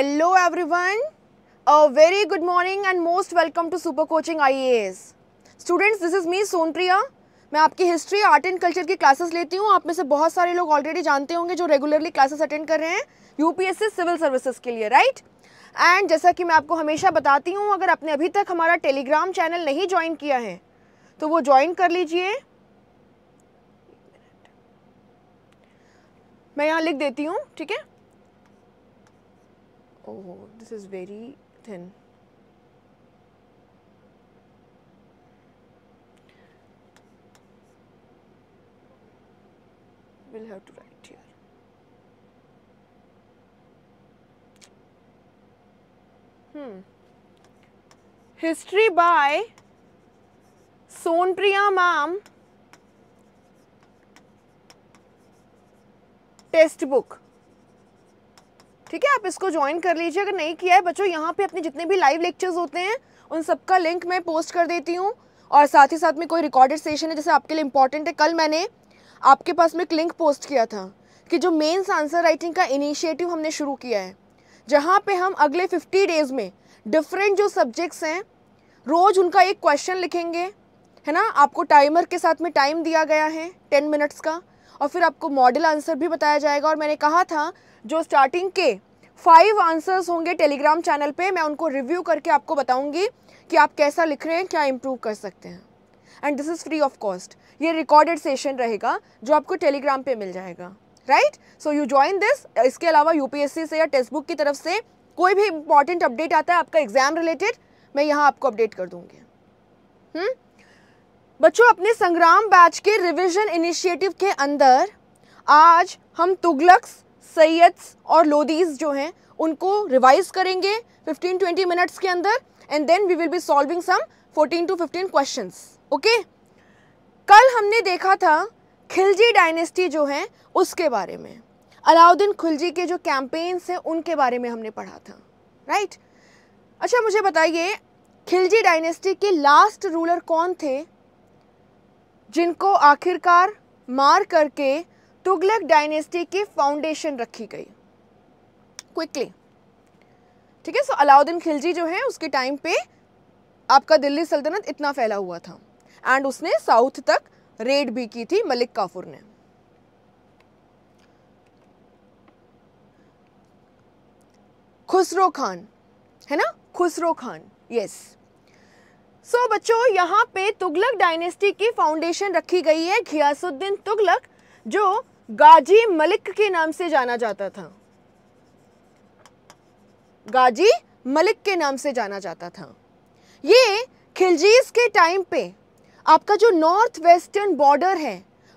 Hello everyone a very good morning and most welcome to super coaching IAS students this is me Sonpriya मैं आपकी history art and culture की classes लेती हूँ आप में से बहुत सारे लोग ऑलरेडी जानते होंगे जो रेगुलरली क्लासेस अटेंड कर रहे हैं यूपीएससी सिविल सर्विसेज के लिए राइट right? एंड जैसा कि मैं आपको हमेशा बताती हूँ अगर आपने अभी तक हमारा टेलीग्राम चैनल नहीं ज्वाइन किया है तो वो ज्वाइन कर लीजिए मैं यहाँ लिख देती हूँ ठीक है Oh, this is very thin. We'll have to write here. Hmm. History by Sonpriya Ma'am. Test book. ठीक है आप इसको ज्वाइन कर लीजिए अगर नहीं किया है बच्चों यहाँ पे अपने जितने भी लाइव लेक्चर्स होते हैं उन सबका लिंक मैं पोस्ट कर देती हूँ और साथ ही साथ में कोई रिकॉर्डेड सेशन है जैसे आपके लिए इंपॉर्टेंट है कल मैंने आपके पास में एक लिंक पोस्ट किया था कि जो मेन्स आंसर राइटिंग का इनिशिएटिव हमने शुरू किया है जहाँ पे हम अगले 50 डेज़ में डिफरेंट जो सब्जेक्ट्स हैं रोज़ उनका एक क्वेश्चन लिखेंगे है ना आपको टाइमर के साथ में टाइम दिया गया है टेन मिनट्स का और फिर आपको मॉडल आंसर भी बताया जाएगा और मैंने कहा था जो स्टार्टिंग के फाइव आंसर्स होंगे टेलीग्राम चैनल पे मैं उनको रिव्यू करके आपको बताऊंगी कि आप कैसा लिख रहे हैं क्या इम्प्रूव कर सकते हैं and this is free of cost ये रिकॉर्डेड सेशन रहेगा जो आपको टेलीग्राम पे मिल जाएगा right so you join this इसके अलावा यूपीएससी से या टेक्स्ट बुक की तरफ से कोई भी इंपॉर्टेंट अपडेट आता है आपका एग्जाम रिलेटेड मैं यहाँ आपको अपडेट कर दूँगी हुँ? हम्म? बच्चों अपने संग्राम बैच के रिविजन इनिशिएटिव के अंदर आज हम तुगलक्स सैयद्स और लोदीज जो हैं उनको रिवाइज करेंगे 15-20 मिनट्स के अंदर and then we will be solving some 14 to 15 questions okay कल हमने देखा था खिलजी डायनेस्टी जो है उसके बारे में अलाउद्दीन खिलजी के जो कैंपेन्स हैं उनके बारे में हमने पढ़ा था राइट right? अच्छा मुझे बताइए खिलजी डायनेस्टी के लास्ट रूलर कौन थे जिनको आखिरकार मार करके तुगलक डायनेस्टी की फाउंडेशन रखी गई क्विकली ठीक है सो अलाउद्दीन खिलजी जो है उसके टाइम पे आपका दिल्ली सल्तनत इतना फैला हुआ था एंड उसने साउथ तक रेड भी की थी मलिक काफुर ने खुसरो खान है ना Khusro Khan yes so so, बच्चों यहाँ पे तुगलक डायनेस्टी की फाउंडेशन रखी गई है घियासुद्दीन तुगलक जो गाजी मलिक के नाम से जाना जाता था गाजी मलिक के नाम से जाना जाता था ये खिलजीज के टाइम पे आपका जो नॉर्थ वेस्टर्न बॉर्डर है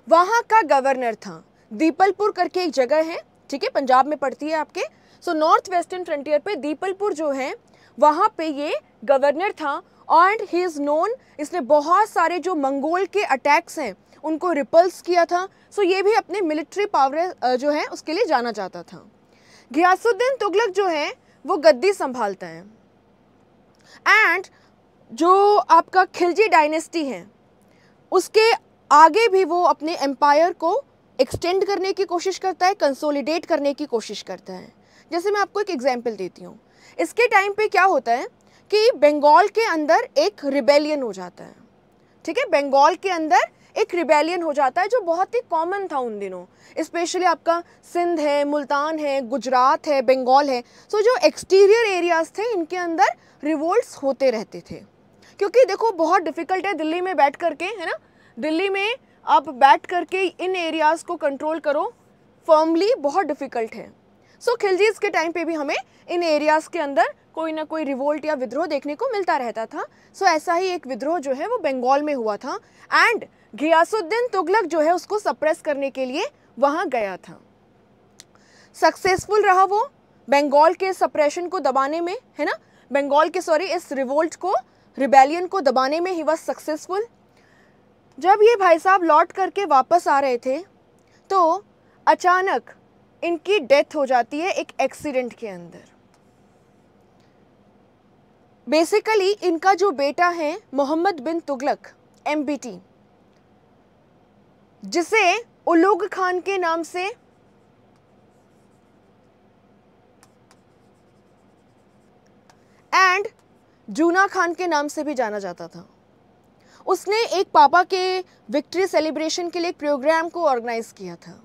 वहां का गवर्नर था दीपलपुर करके एक जगह है ठीक है पंजाब में पड़ती है आपके सो नॉर्थ वेस्टर्न फ्रंटियर पे दीपलपुर जो है वहां पे ये गवर्नर था एंड ही इज़ नोन इसने बहुत सारे जो मंगोल के अटैक्स हैं उनको रिपल्स किया था सो ये भी अपने मिलिट्री पावर जो है उसके लिए जाना जाता था गियासुद्दीन तुगलक जो है वो गद्दी संभालते हैं एंड जो आपका खिलजी डायनेस्टी है उसके आगे भी वो अपने एम्पायर को एक्सटेंड करने की कोशिश करता है कंसोलिडेट करने की कोशिश करता है जैसे मैं आपको एक एग्जाम्पल देती हूँ इसके टाइम पे क्या होता है कि बंगाल के अंदर एक रिबेलियन हो जाता है ठीक है बंगाल के अंदर एक रिबेलियन हो जाता है जो बहुत ही कॉमन था उन दिनों स्पेशली आपका सिंध है मुल्तान है गुजरात है बंगाल है सो so जो एक्सटीरियर एरियाज़ थे इनके अंदर रिवोल्ट्स होते रहते थे क्योंकि देखो बहुत डिफ़िकल्ट है दिल्ली में बैठ करके है ना दिल्ली में आप बैठ करके इन एरियाज़ को कंट्रोल करो फर्मली बहुत डिफ़िकल्ट है सो so, खिलजीज के टाइम पे भी हमें इन एरियाज़ के अंदर कोई ना कोई रिवोल्ट या विद्रोह देखने को मिलता रहता था सो so, ऐसा ही एक विद्रोह जो है वो बंगाल में हुआ था एंड गियासुद्दीन तुगलक जो है उसको सप्रेस करने के लिए वहां गया था सक्सेसफुल रहा वो बंगाल के सप्रेशन को दबाने में है ना बंगाल के सॉरी इस रिवोल्ट को रिबेलियन को दबाने में ही वह सक्सेसफुल जब ये भाई साहब लौट करके वापस आ रहे थे तो अचानक इनकी डेथ हो जाती है एक एक्सीडेंट के अंदर बेसिकली इनका जो बेटा है Mohammad bin Tughlaq M B T जिसे उलूग खान के नाम से एंड जूना खान के नाम से भी जाना जाता था उसने एक पापा के विक्ट्री सेलिब्रेशन के लिए एक प्रोग्राम को ऑर्गेनाइज किया था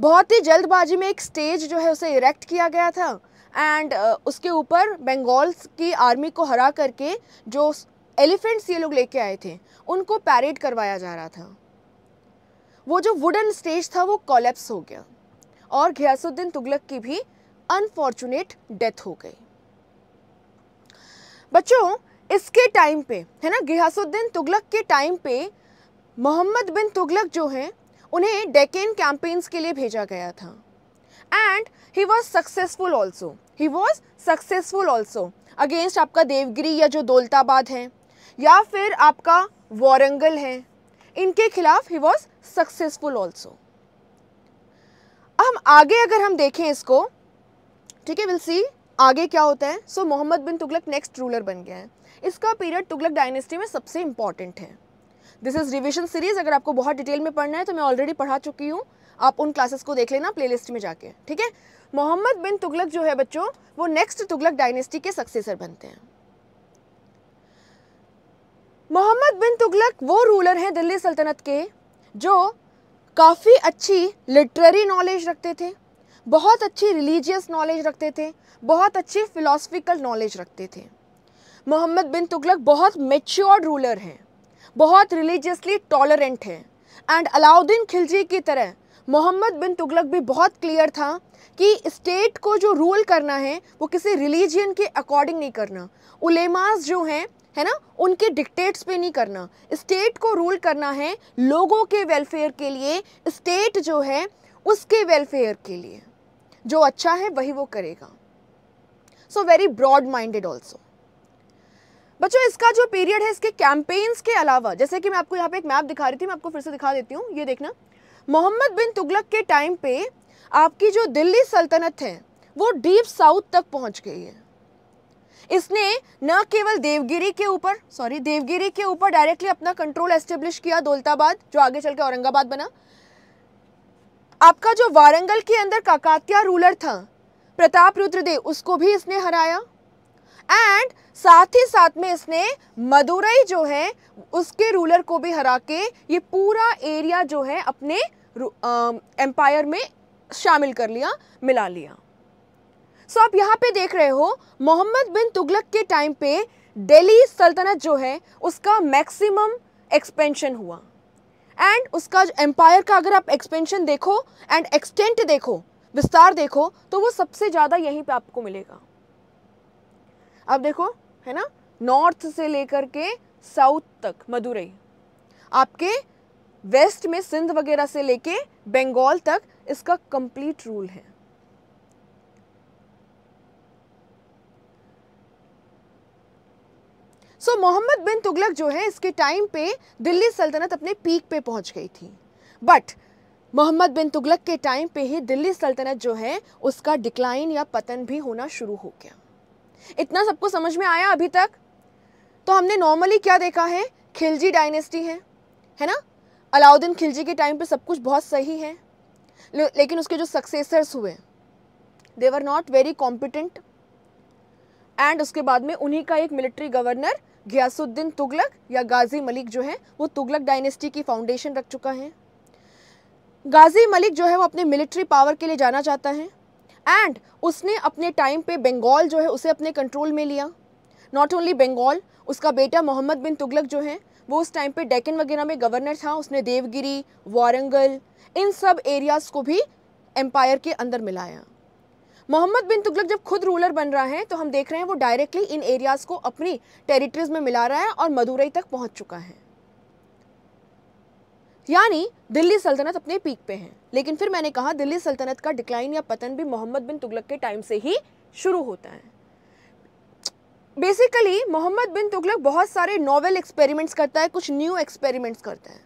बहुत ही जल्दबाजी में एक स्टेज जो है उसे इरेक्ट किया गया था एंड उसके ऊपर बंगाल की आर्मी को हरा करके जो एलिफेंट्स ये लोग लेके आए थे उनको पैरेड करवाया जा रहा था वो जो वुडन स्टेज था वो कॉलेप्स हो गया और घियासुद्दीन तुगलक की भी अनफॉर्चुनेट डेथ हो गई बच्चों इसके टाइम पे है ना गियासुद्दीन तुगलक के टाइम पे मोहम्मद बिन तुगलक जो हैं उन्हें डेकेन कैंपेन्स के लिए भेजा गया था and he was successful also he was successful also against आपका देवगिरी या जो दौलताबाद है या फिर आपका वारंगल है इनके खिलाफ ही वॉज सक्सेसफुल ऑल्सो हम आगे अगर हम देखें इसको ठीक है विल सी आगे क्या होता है so Mohammad bin Tughlaq next ruler बन गया है इसका पीरियड तुगलक डायनेस्टी में सबसे इंपॉर्टेंट है दिस इज़ रिविजन सीरीज़ अगर आपको बहुत डिटेल में पढ़ना है तो मैं ऑलरेडी पढ़ा चुकी हूँ आप उन क्लासेस को देख लेना प्लेलिस्ट में जाके ठीक है मोहम्मद बिन तुगलक जो है बच्चों वो नेक्स्ट तुगलक डायनेस्टी के सक्सेसर बनते हैं मोहम्मद बिन तुगलक वो रूलर हैं दिल्ली सल्तनत के जो काफ़ी अच्छी लिटरेरी नॉलेज रखते थे बहुत अच्छी रिलीजियस नॉलेज रखते थे बहुत अच्छी फ़िलासफ़िकल नॉलेज रखते थे मोहम्मद बिन तुगलक बहुत मेच्योर्ड रूलर हैं बहुत रिलीजियसली टॉलरेंट हैं एंड अलाउद्दीन खिलजी की तरह मोहम्मद बिन तुगलक भी बहुत क्लियर था कि स्टेट को जो रूल करना है वो किसी रिलीजियन के अकॉर्डिंग नहीं करना उलेमास जो हैं है ना उनके डिक्टेट्स पे नहीं करना स्टेट को रूल करना है लोगों के वेलफेयर के लिए स्टेट जो है उसके वेलफेयर के लिए जो अच्छा है वही वो करेगा so very broad minded also बच्चों इसका जो पीरियड है इसके कैंपेन्स के अलावा जैसे कि मैं आपको यहाँ पे एक मैप दिखा रही थी मैं आपको फिर से दिखा देती हूँ ये देखना मोहम्मद बिन तुगलक के टाइम पे आपकी जो दिल्ली सल्तनत है वो डीप साउथ तक पहुँच गई है इसने न केवल देवगिरी के ऊपर सॉरी देवगिरी के ऊपर डायरेक्टली अपना कंट्रोल एस्टेब्लिश किया दौलताबाद जो आगे चल के औरंगाबाद बना आपका जो वारंगल के अंदर काकात्या रूलर था प्रताप रुद्रदेव उसको भी इसने हराया एंड साथ ही साथ में इसने मदुरई जो है उसके रूलर को भी हरा के ये पूरा एरिया जो है अपने एम्पायर में शामिल कर लिया मिला लिया सो आप यहाँ पे देख रहे हो मोहम्मद बिन तुगलक के टाइम पे दिल्ली सल्तनत जो है उसका मैक्सिमम एक्सपेंशन हुआ एंड उसका जो एम्पायर का अगर आप एक्सपेंशन देखो एंड एक्सटेंट देखो विस्तार देखो तो वो सबसे ज़्यादा यहीं पे आपको मिलेगा अब देखो है ना नॉर्थ से लेकर के साउथ तक मदुरई आपके वेस्ट में सिंध वगैरह से लेके बंगाल तक इसका कंप्लीट रूल है सो मोहम्मद बिन तुगलक जो है इसके टाइम पे दिल्ली सल्तनत अपने पीक पे पहुंच गई थी बट मोहम्मद बिन तुगलक के टाइम पे ही दिल्ली सल्तनत जो है उसका डिक्लाइन या पतन भी होना शुरू हो गया इतना सबको समझ में आया अभी तक तो हमने नॉर्मली क्या देखा है खिलजी डायनेस्टी है है ना अलाउद्दीन खिलजी के टाइम पे सब कुछ बहुत सही है लेकिन उसके जो सक्सेसर्स हुए they were not very competent and उसके बाद में उन्हीं का एक मिलिट्री गवर्नर गयासुद्दीन तुगलक या गाजी मलिक जो है वो तुगलक डायनेस्टी की फाउंडेशन रख चुका है गाजी मलिक जो है वो अपने मिलिट्री पावर के लिए जाना चाहता है एंड उसने अपने टाइम पे बंगाल जो है उसे अपने कंट्रोल में लिया नॉट ओनली बंगाल उसका बेटा मोहम्मद बिन तुगलक जो है वो उस टाइम पे डेकन वगैरह में गवर्नर था उसने देवगिरी वारंगल इन सब एरियाज़ को भी एम्पायर के अंदर मिलाया मोहम्मद बिन तुगलक जब खुद रूलर बन रहा है तो हम देख रहे हैं वो डायरेक्टली इन एरियाज को अपनी टेरिटरीज में मिला रहा है और मदुरई तक पहुंच चुका है यानी दिल्ली सल्तनत अपने पीक पे है लेकिन फिर मैंने कहा दिल्ली सल्तनत का डिक्लाइन या पतन भी मोहम्मद बिन तुगलक के टाइम से ही शुरू होता है बेसिकली मोहम्मद बिन तुगलक बहुत सारे नॉवेल एक्सपेरिमेंट्स करता है कुछ न्यू एक्सपेरिमेंट्स करता है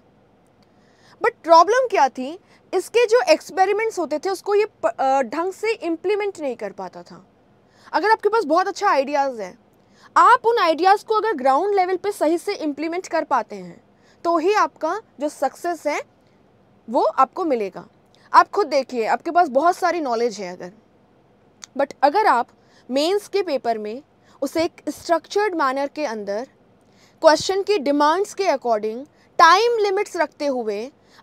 बट प्रॉब्लम क्या थी इसके जो एक्सपेरिमेंट्स होते थे उसको ये ढंग से इम्प्लीमेंट नहीं कर पाता था अगर आपके पास बहुत अच्छा आइडियाज़ है आप उन आइडियाज़ को अगर ग्राउंड लेवल पे सही से इम्प्लीमेंट कर पाते हैं तो ही आपका जो सक्सेस है वो आपको मिलेगा आप खुद देखिए आपके पास बहुत सारी नॉलेज है अगर बट अगर आप मेंस के पेपर में उसे एक स्ट्रक्चर्ड मैनर के अंदर क्वेश्चन की डिमांड्स के अकॉर्डिंग टाइम लिमिट्स रखते हुए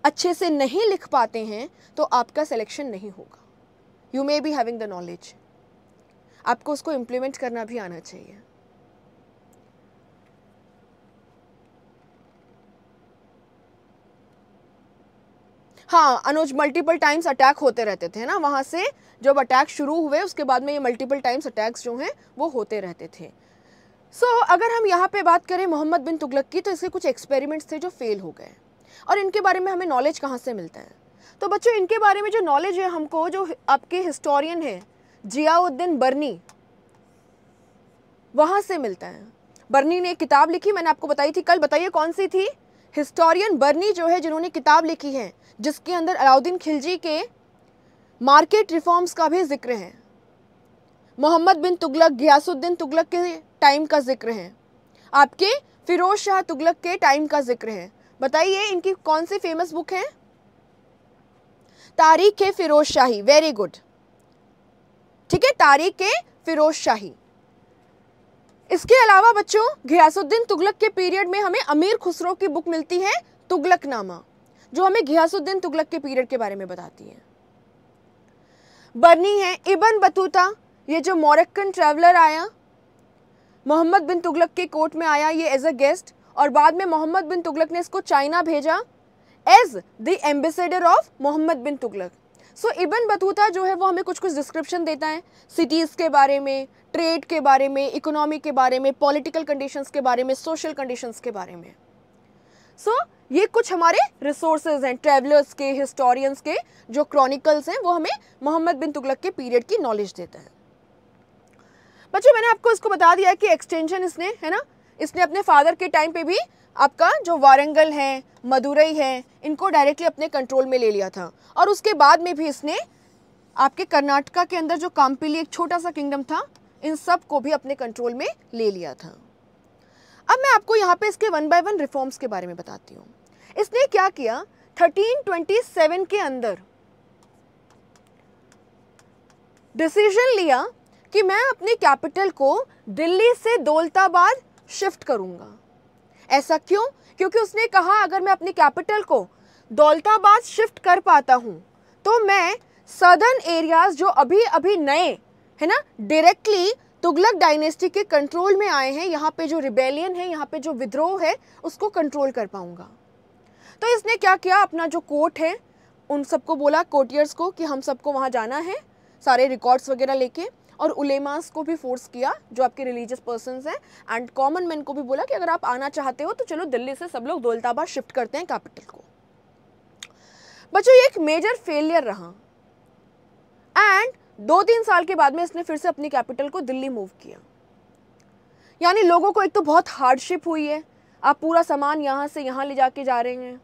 अच्छे से नहीं लिख पाते हैं तो आपका सिलेक्शन नहीं होगा you may be having the knowledge आपको उसको इम्प्लीमेंट करना भी आना चाहिए हाँ अनुज मल्टीपल टाइम्स अटैक होते रहते थे ना वहाँ से जब अटैक शुरू हुए उसके बाद में ये मल्टीपल टाइम्स अटैक्स जो हैं वो होते रहते थे सो so, अगर हम यहाँ पे बात करें मोहम्मद बिन तुगलक की तो इसके कुछ एक्सपेरिमेंट्स थे जो फेल हो गए और इनके बारे में हमें नॉलेज कहाँ से मिलता है तो बच्चों इनके बारे में जो नॉलेज है हमको जो आपके हिस्टोरियन है जियाउद्दीन बर्नी वहाँ से मिलता है बर्नी ने एक किताब लिखी मैंने आपको बताई थी कल बताइए कौन सी थी हिस्टोरियन बर्नी जो है जिन्होंने किताब लिखी है जिसके अंदर अलाउद्दीन खिलजी के मार्केट रिफॉर्म्स का भी जिक्र है मोहम्मद बिन तुगलक गियासुद्दीन तुगलक के टाइम का जिक्र है आपके फिरोज शाह तुगलक के टाइम का जिक्र है बताइए इनकी कौन सी फेमस बुक है तारीख है फिरोज शाही वेरी गुड ठीक है तारीख है फिरोज शाही इसके अलावा बच्चों घियासुद्दीन तुगलक के पीरियड में हमें अमीर खुसरो की बुक मिलती है तुगलक नामा जो हमें घियासुद्दीन तुगलक के पीरियड के बारे में बताती है बर्नी है इबन बतूता ये जो मोरक्कन ट्रेवलर आया मोहम्मद बिन तुगलक के कोर्ट में आया ये एज अ गेस्ट और बाद में मोहम्मद बिन तुगलक ने इसको चाइना भेजा as the ambassador of Mohammad bin Tughlaq so Ibn Battuta जो है वो हमें कुछ कुछ डिस्क्रिप्शन देता है सिटीज़ के बारे में ट्रेड के बारे में इकोनॉमी के बारे में पॉलिटिकल कंडीशंस के बारे में सोशल कंडीशंस के बारे में सो so, ये कुछ हमारे रिसोर्सेज हैं ट्रेवलर्स के हिस्टोरियंस के जो क्रॉनिकल्स हैं वो हमें मोहम्मद बिन तुगलक के पीरियड की नॉलेज देता है बच्चों मैंने आपको इसको बता दिया कि एक्सटेंशन इसने है ना इसने अपने फादर के टाइम पे भी आपका जो वारंगल है मदुरई है इनको डायरेक्टली अपने कंट्रोल में ले लिया था और उसके बाद में भी इसने आपके कर्नाटका के अंदर जो काम्पिली एक छोटा सा किंगडम था इन सब को भी अपने कंट्रोल में ले लिया था अब मैं आपको यहाँ पे इसके वन बाय वन रिफॉर्म्स के बारे में बताती हूँ इसने क्या किया 1327 के अंदर डिसीजन लिया कि मैं अपने कैपिटल को दिल्ली से दौलताबाद शिफ्ट करूंगा ऐसा क्यों क्योंकि उसने कहा अगर मैं अपने कैपिटल को दौलताबाद शिफ्ट कर पाता हूँ तो मैं सदर्न एरियाज जो अभी अभी नए है ना डायरेक्टली तुगलक डायनेस्टी के कंट्रोल में आए हैं यहाँ पे जो रिबेलियन है यहाँ पे जो विद्रोह है उसको कंट्रोल कर पाऊंगा तो इसने क्या किया अपना जो कोर्ट है उन सबको बोला कोर्टियर्स को कि हम सबको वहाँ जाना है सारे रिकॉर्ड्स वगैरह लेके और उलेमास को भी फोर्स किया जो आपके रिलीजियस पर्सन हैं एंड कॉमन मैन को भी बोला कि अगर आप आना चाहते हो तो चलो दिल्ली से सब लोग दौलताबाद शिफ्ट करते हैं कैपिटल को बच्चों ये एक मेजर फेलियर रहा एंड दो तीन साल के बाद में इसने फिर से अपनी कैपिटल को दिल्ली मूव किया यानी लोगों को एक तो बहुत हार्डशिप हुई है आप पूरा सामान यहाँ से यहाँ ले जाके जा रहे हैं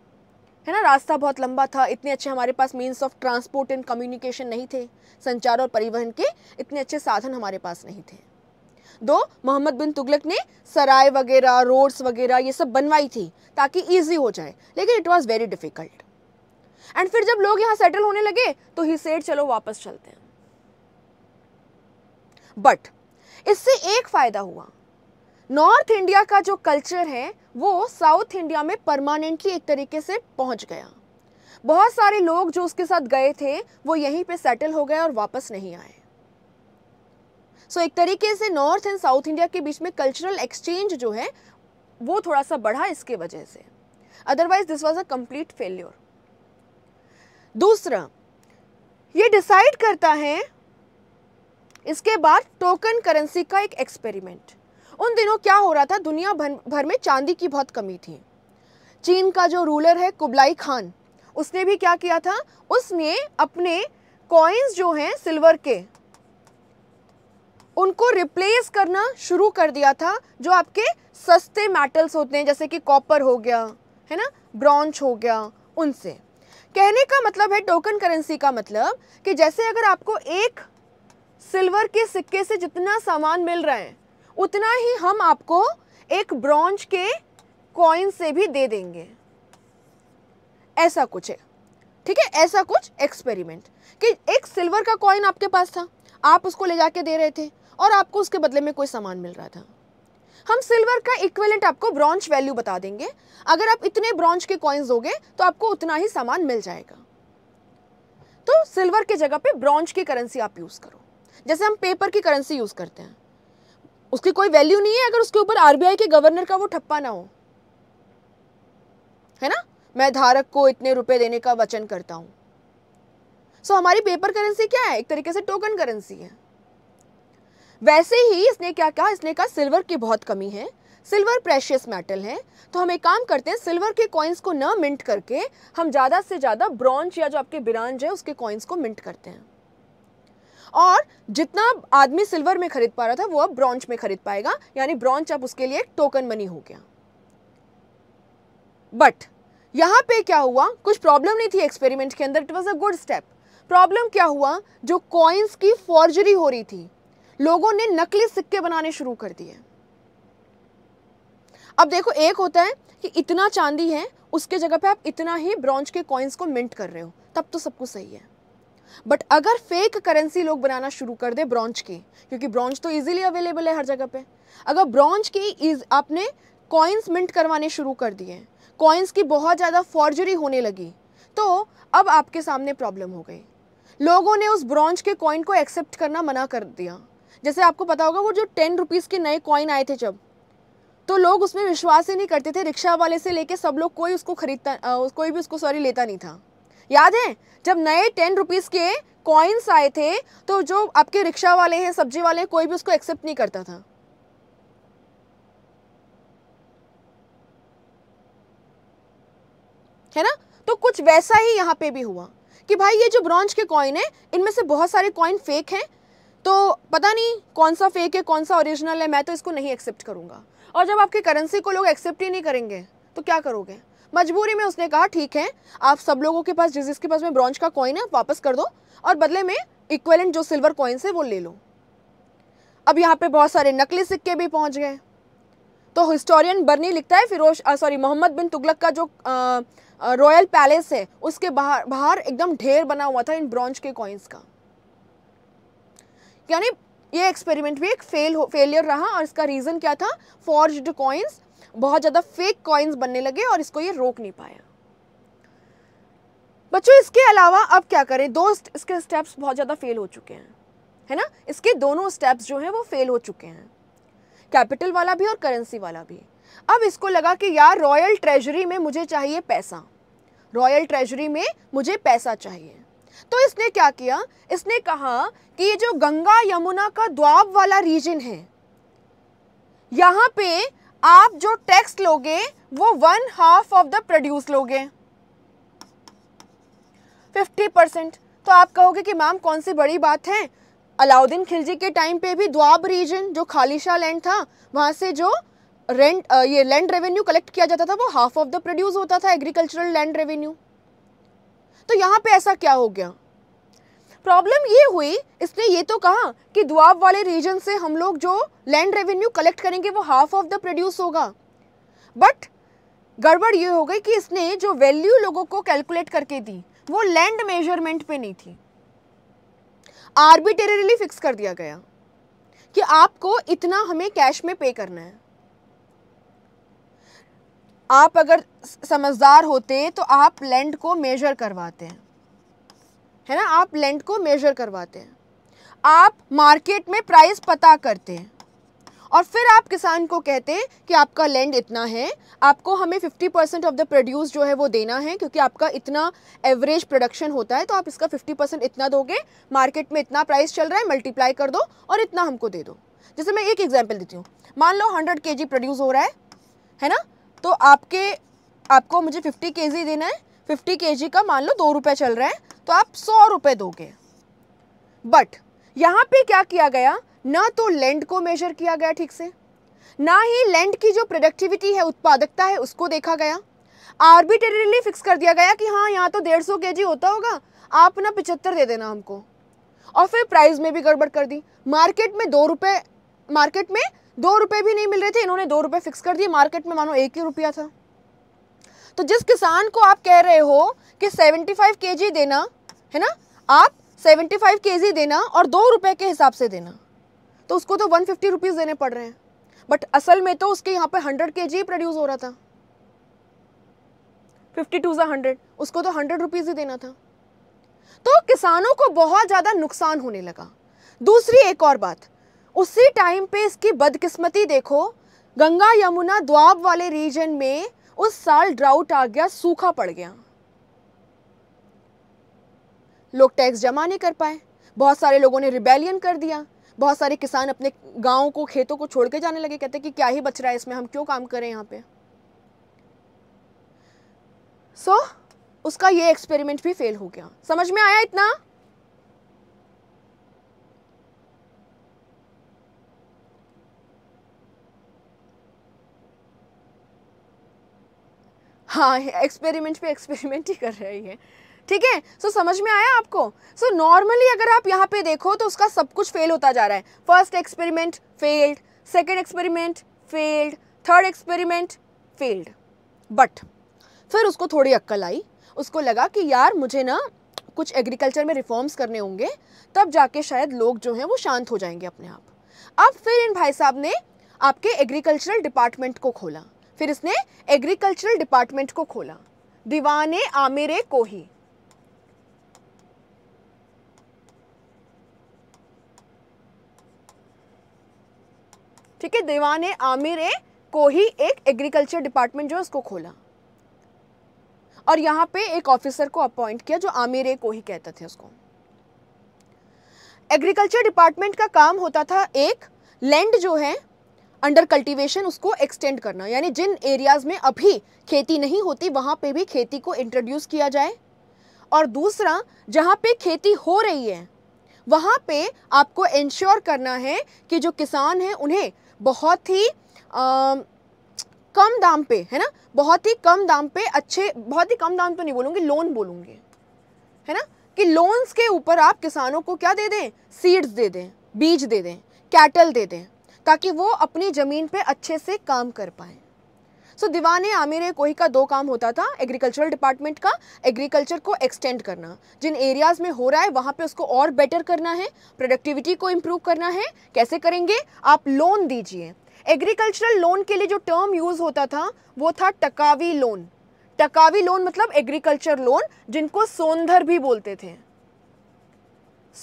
है ना रास्ता बहुत लंबा था इतने अच्छे हमारे पास means of transport and communication नहीं थे संचार और परिवहन के इतने अच्छे साधन हमारे पास नहीं थे दो मोहम्मद बिन तुगलक ने सराय वगैरह रोड्स वगैरह ये सब बनवाई थी ताकि ईजी हो जाए लेकिन it was very difficult and फिर जब लोग यहाँ सेटल होने लगे तो ही सेठ चलो वापस चलते हैं बट इससे एक फ़ायदा हुआ नॉर्थ इंडिया का जो कल्चर है वो साउथ इंडिया में परमानेंटली एक तरीके से पहुंच गया बहुत सारे लोग जो उसके साथ गए थे वो यहीं पे सेटल हो गए और वापस नहीं आए सो so, एक तरीके से नॉर्थ एंड साउथ इंडिया के बीच में कल्चरल एक्सचेंज जो है वो थोड़ा सा बढ़ा इसके वजह से otherwise this was a complete failure दूसरा ये डिसाइड करता है इसके बाद टोकन करेंसी का एक एक्सपेरिमेंट उन दिनों क्या हो रहा था दुनिया भर में चांदी की बहुत कमी थी चीन का जो रूलर है कुबलाई खान उसने भी क्या किया था उसने अपने कॉइन्स जो हैं सिल्वर के उनको रिप्लेस करना शुरू कर दिया था जो आपके सस्ते मेटल्स होते हैं जैसे कि कॉपर हो गया है ना ब्रॉन्ज हो गया उनसे कहने का मतलब है टोकन करेंसी का मतलब कि जैसे अगर आपको एक सिल्वर के सिक्के से जितना सामान मिल रहा है उतना ही हम आपको एक ब्रॉन्ज के कॉइन से भी दे देंगे ऐसा कुछ है ठीक है ऐसा कुछ एक्सपेरिमेंट कि एक सिल्वर का कॉइन आपके पास था आप उसको ले जाके दे रहे थे और आपको उसके बदले में कोई सामान मिल रहा था हम सिल्वर का इक्वेलेंट आपको ब्रॉन्ज वैल्यू बता देंगे अगर आप इतने ब्रॉन्ज के कॉइन्स दोगे तो आपको उतना ही सामान मिल जाएगा तो सिल्वर के जगह पे ब्रॉन्ज की करेंसी आप यूज़ करो जैसे हम पेपर की करेंसी यूज़ करते हैं उसकी कोई वैल्यू नहीं है अगर उसके ऊपर आरबीआई के गवर्नर का वो ठप्पा ना हो है ना मैं धारक को इतने रुपए देने का वचन करता हूं सो so, हमारी पेपर करेंसी क्या है एक तरीके से टोकन करेंसी है वैसे ही इसने क्या कहा इसने कहा सिल्वर की बहुत कमी है सिल्वर प्रेशियस मेटल है तो हम एक काम करते हैं सिल्वर के कॉइन्स को ना मिंट करके हम ज़्यादा से ज़्यादा ब्रॉन्ज या जो आपके ब्रांज है उसके कॉइन्स को मिंट करते हैं और जितना आदमी सिल्वर में खरीद पा रहा था वो अब ब्रॉन्च में खरीद पाएगा यानी ब्रॉन्च अब उसके लिए एक टोकन मनी हो गया बट यहां पे क्या हुआ कुछ प्रॉब्लम नहीं थी एक्सपेरिमेंट के अंदर it was a good step problem क्या हुआ जो कॉइन्स की फॉर्जरी हो रही थी लोगों ने नकली सिक्के बनाने शुरू कर दिए अब देखो एक होता है कि इतना चांदी है उसके जगह पे आप इतना ही ब्रॉन्ज के कॉइन्स को मिंट कर रहे हो तब तो सब कुछ सही है बट अगर फेक करेंसी लोग बनाना शुरू कर दे ब्रॉन्ज की क्योंकि ब्रॉन्ज तो इजीली अवेलेबल है हर जगह पे अगर ब्रॉन्ज की इज आपने कॉइन्स मिंट करवाने शुरू कर दिए कॉइन्स की बहुत ज़्यादा फॉर्जरी होने लगी तो अब आपके सामने प्रॉब्लम हो गई लोगों ने उस ब्रॉन्ज के कॉइन को एक्सेप्ट करना मना कर दिया जैसे आपको पता होगा वो जो टेन रुपीज़ के नए कॉइन आए थे जब तो लोग उसमें विश्वास ही नहीं करते थे रिक्शा वाले से लेके सब लोग कोई उसको खरीदता कोई भी उसको सॉरी लेता नहीं था याद है जब नए टेन रुपीज़ के कॉइन्स आए थे तो जो आपके रिक्शा वाले हैं सब्जी वाले हैं कोई भी उसको एक्सेप्ट नहीं करता था है ना तो कुछ वैसा ही यहाँ पे भी हुआ कि भाई ये जो ब्रॉन्ज के कॉइन है इनमें से बहुत सारे कॉइन फेक हैं तो पता नहीं कौन सा फेक है कौन सा ओरिजिनल है मैं तो इसको नहीं एक्सेप्ट करूंगा और जब आपकी करेंसी को लोग एक्सेप्ट ही नहीं करेंगे तो क्या करोगे मजबूरी में उसने कहा ठीक है आप सब लोगों के पास जिस जिसके पास में ब्रॉन्ज का कॉइन है वापस कर दो और बदले में इक्वेलेंट जो सिल्वर कॉइन है वो ले लो अब यहाँ पे बहुत सारे नकली सिक्के भी पहुँच गए तो हिस्टोरियन बर्नी लिखता है फिरोज सॉरी मोहम्मद बिन तुगलक का जो रॉयल पैलेस है उसके बाहर बाहर एकदम ढेर बना हुआ था इन ब्रॉन्ज के कॉइन्स का यानी ये एक्सपेरिमेंट भी एक फेल फेलियर रहा और इसका रीज़न क्या था फॉर्ज्ड कॉइन्स बहुत ज़्यादा फेक कॉइन्स बनने लगे और इसको ये रोक नहीं पाया बच्चों इसके अलावा अब क्या करें दो इसके स्टेप्स बहुत ज़्यादा फेल हो चुके हैं है ना इसके दोनों स्टेप्स जो हैं वो फेल हो चुके हैं कैपिटल वाला भी और करेंसी वाला भी अब इसको लगा कि यार रॉयल ट्रेजरी में मुझे चाहिए पैसा रॉयल ट्रेजरी में मुझे पैसा चाहिए तो इसने क्या किया इसने कहा कि ये जो गंगा यमुना का द्वाब वाला रीजन है यहाँ पे आप जो टैक्स लोगे वो one half of the produce लोगे 50 परसेंट तो आप कहोगे कि मैम कौन सी बड़ी बात है अलाउद्दीन खिलजी के टाइम पे भी द्वाब रीजन जो खालिशा लैंड था वहाँ से जो रेंट ये लैंड रेवेन्यू कलेक्ट किया जाता था वो हाफ ऑफ द प्रोड्यूस होता था एग्रीकल्चरल लैंड रेवेन्यू तो यहाँ पे ऐसा क्या हो गया प्रॉब्लम ये हुई इसने ये तो कहा कि दुआब वाले रीजन से हम लोग जो लैंड रेवेन्यू कलेक्ट करेंगे वो हाफ ऑफ द प्रोड्यूस होगा बट गड़बड़ ये हो गई कि इसने जो वैल्यू लोगों को कैलकुलेट करके दी वो लैंड मेजरमेंट पे नहीं थी आर्बिटेरली फिक्स कर दिया गया कि आपको इतना हमें कैश में पे करना है आप अगर समझदार होते तो आप लैंड को मेजर करवाते हैं है ना आप लेंथ को मेजर करवाते हैं आप मार्केट में प्राइस पता करते हैं और फिर आप किसान को कहते हैं कि आपका लैंड इतना है आपको हमें 50 परसेंट ऑफ द प्रोड्यूस जो है वो देना है क्योंकि आपका इतना एवरेज प्रोडक्शन होता है तो आप इसका 50 परसेंट इतना दोगे मार्केट में इतना प्राइस चल रहा है मल्टीप्लाई कर दो और इतना हमको दे दो जैसे मैं एक एग्जाम्पल देती हूँ मान लो हंड्रेड के प्रोड्यूस हो रहा है है ना तो आपके आपको मुझे फिफ्टी के देना है फिफ्टी के का मान लो दो रुपये चल रहा है तो आप सौ रुपए दोगे बट यहां पे क्या किया गया ना तो लैंड को मेजर किया गया ठीक से ना ही लैंड की जो प्रोडक्टिविटी है उत्पादकता है उसको देखा गया आर्बिटरीली फिक्स कर दिया गया कि हाँ यहाँ तो डेढ़ सौ के जी होता होगा आप ना पिचहत्तर दे देना हमको और फिर प्राइस में भी गड़बड़ कर दी मार्केट में दो रुपये मार्केट में दो रुपये भी नहीं मिल रहे थे इन्होंने दो रुपये फिक्स कर दिए मार्केट में मानो एक ही रुपया था तो जिस किसान को आप कह रहे हो कि 75 केजी देना है ना आप 75 केजी देना और दो रुपए के हिसाब से देना तो उसको तो वन फिफ्टी रुपीज़ देने पड़ रहे हैं बट असल में तो उसके यहाँ पे हंड्रेड के जी प्रोड्यूस हो रहा था फिफ्टी टू ज़ा हंड्रेड उसको तो हंड्रेड रुपीज़ ही देना था तो किसानों को बहुत ज़्यादा नुकसान होने लगा दूसरी एक और बात उसी टाइम पे इसकी बदकिस्मती देखो गंगा यमुना द्वाब वाले रीजन में उस साल ड्राउट आ गया सूखा पड़ गया लोग टैक्स जमा नहीं कर पाए बहुत सारे लोगों ने रिबेलियन कर दिया बहुत सारे किसान अपने गांवों को खेतों को छोड़ के जाने लगे कहते कि क्या ही बच रहा है इसमें हम क्यों काम करें यहाँ पे सो so, उसका ये एक्सपेरिमेंट भी फेल हो गया समझ में आया इतना हाँ एक्सपेरिमेंट पे एक्सपेरिमेंट ही कर रही है ठीक है सो समझ में आया आपको सो so, नॉर्मली अगर आप यहाँ पे देखो तो उसका सब कुछ फेल होता जा रहा है first experiment failed second experiment failed third experiment failed but फिर उसको थोड़ी अक्कल आई उसको लगा कि यार मुझे ना कुछ एग्रीकल्चर में रिफॉर्म्स करने होंगे तब जाके शायद लोग जो हैं वो शांत हो जाएंगे अपने आप अब फिर इन भाई साहब ने आपके एग्रीकल्चरल डिपार्टमेंट को खोला फिर इसने एग्रीकल्चरल डिपार्टमेंट को खोला दीवाने आमिर कोही ठीक है दीवान आमिर कोही एक एग्रीकल्चर डिपार्टमेंट जो उसको खोला और यहां पे एक ऑफिसर को अपॉइंट किया जो आमिर कोही कहते थे उसको एग्रीकल्चर डिपार्टमेंट का काम होता था एक लैंड जो है अंडर कल्टीवेशन उसको एक्सटेंड करना यानी जिन एरियाज़ में अभी खेती नहीं होती वहाँ पे भी खेती को इंट्रोड्यूस किया जाए और दूसरा जहाँ पे खेती हो रही है वहाँ पे आपको इंश्योर करना है कि जो किसान हैं उन्हें बहुत ही आ, कम दाम पे है ना बहुत ही कम दाम पे अच्छे बहुत ही कम दाम तो नहीं बोलूँगी लोन बोलूँगी है ना कि लोन्स के ऊपर आप किसानों को क्या दे दें सीड्स दे दें बीज दे दें कैटल दे दें ताकि वो अपनी ज़मीन पे अच्छे से काम कर पाएँ सो so, दीवाने आमिर कोही का दो काम होता था एग्रीकल्चरल डिपार्टमेंट का एग्रीकल्चर को एक्सटेंड करना जिन एरियाज़ में हो रहा है वहाँ पे उसको और बेटर करना है प्रोडक्टिविटी को इम्प्रूव करना है कैसे करेंगे आप लोन दीजिए एग्रीकल्चरल लोन के लिए जो टर्म यूज़ होता था वो था टकावी लोन टकावी लोन मतलब एग्रीकल्चर लोन जिनको सोनधर भी बोलते थे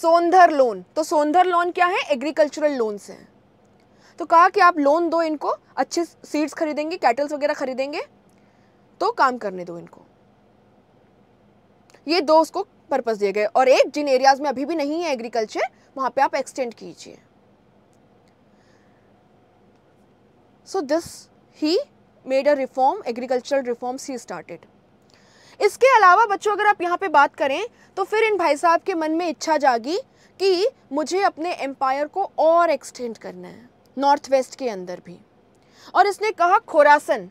सोनधर लोन तो सोनधर लोन क्या है एग्रीकल्चरल लोन से है तो कहा कि आप लोन दो इनको अच्छे सीड्स खरीदेंगे कैटल्स वगैरह खरीदेंगे तो काम करने दो इनको ये दो उसको पर्पज़ दिए गए और एक जिन एरियाज़ में अभी भी नहीं है एग्रीकल्चर वहां पे आप एक्सटेंड कीजिए so this he made a reform agricultural reforms he started इसके अलावा बच्चों अगर आप यहाँ पे बात करें तो फिर इन भाई साहब के मन में इच्छा जागी कि मुझे अपने एम्पायर को और एक्सटेंड करना है नॉर्थ वेस्ट के अंदर भी और इसने कहा खोरासन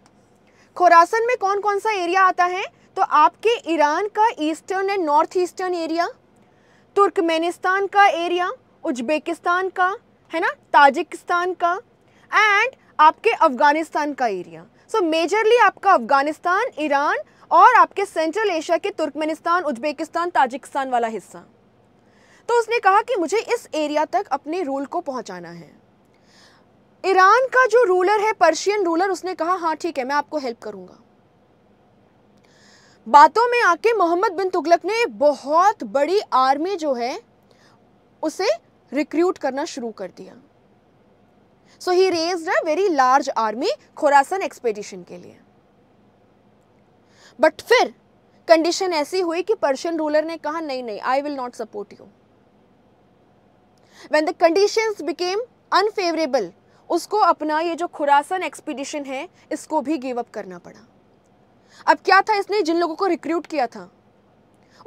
खोरासन में कौन कौन सा एरिया आता है तो आपके ईरान का eastern and north eastern area Turkmenistan का एरिया उज्बेकिस्तान का है ना ताजिकिस्तान का एंड आपके अफ़गानिस्तान का एरिया सो so, मेजरली आपका अफ़गानिस्तान ईरान और आपके सेंट्रल एशिया के तुर्कमेनिस्तान उज्बेकिस्तान ताजिकिस्तान वाला हिस्सा तो उसने कहा कि मुझे इस एरिया तक अपने रूल को पहुंचाना है ईरान का जो रूलर है पर्शियन रूलर उसने कहा हाँ ठीक है मैं आपको हेल्प करूंगा बातों में आके मोहम्मद बिन तुगलक ने बहुत बड़ी आर्मी जो है उसे रिक्रूट करना शुरू कर दिया so he raise a very large army Khorasan expedition के लिए बट फिर कंडीशन ऐसी हुई कि पर्शियन रूलर ने कहा नहीं नहीं I will not support you when the condition became unfavourable उसको अपना ये जो खुरासन एक्सपीडिशन है इसको भी गिव अप करना पड़ा अब क्या था इसने जिन लोगों को रिक्रूट किया था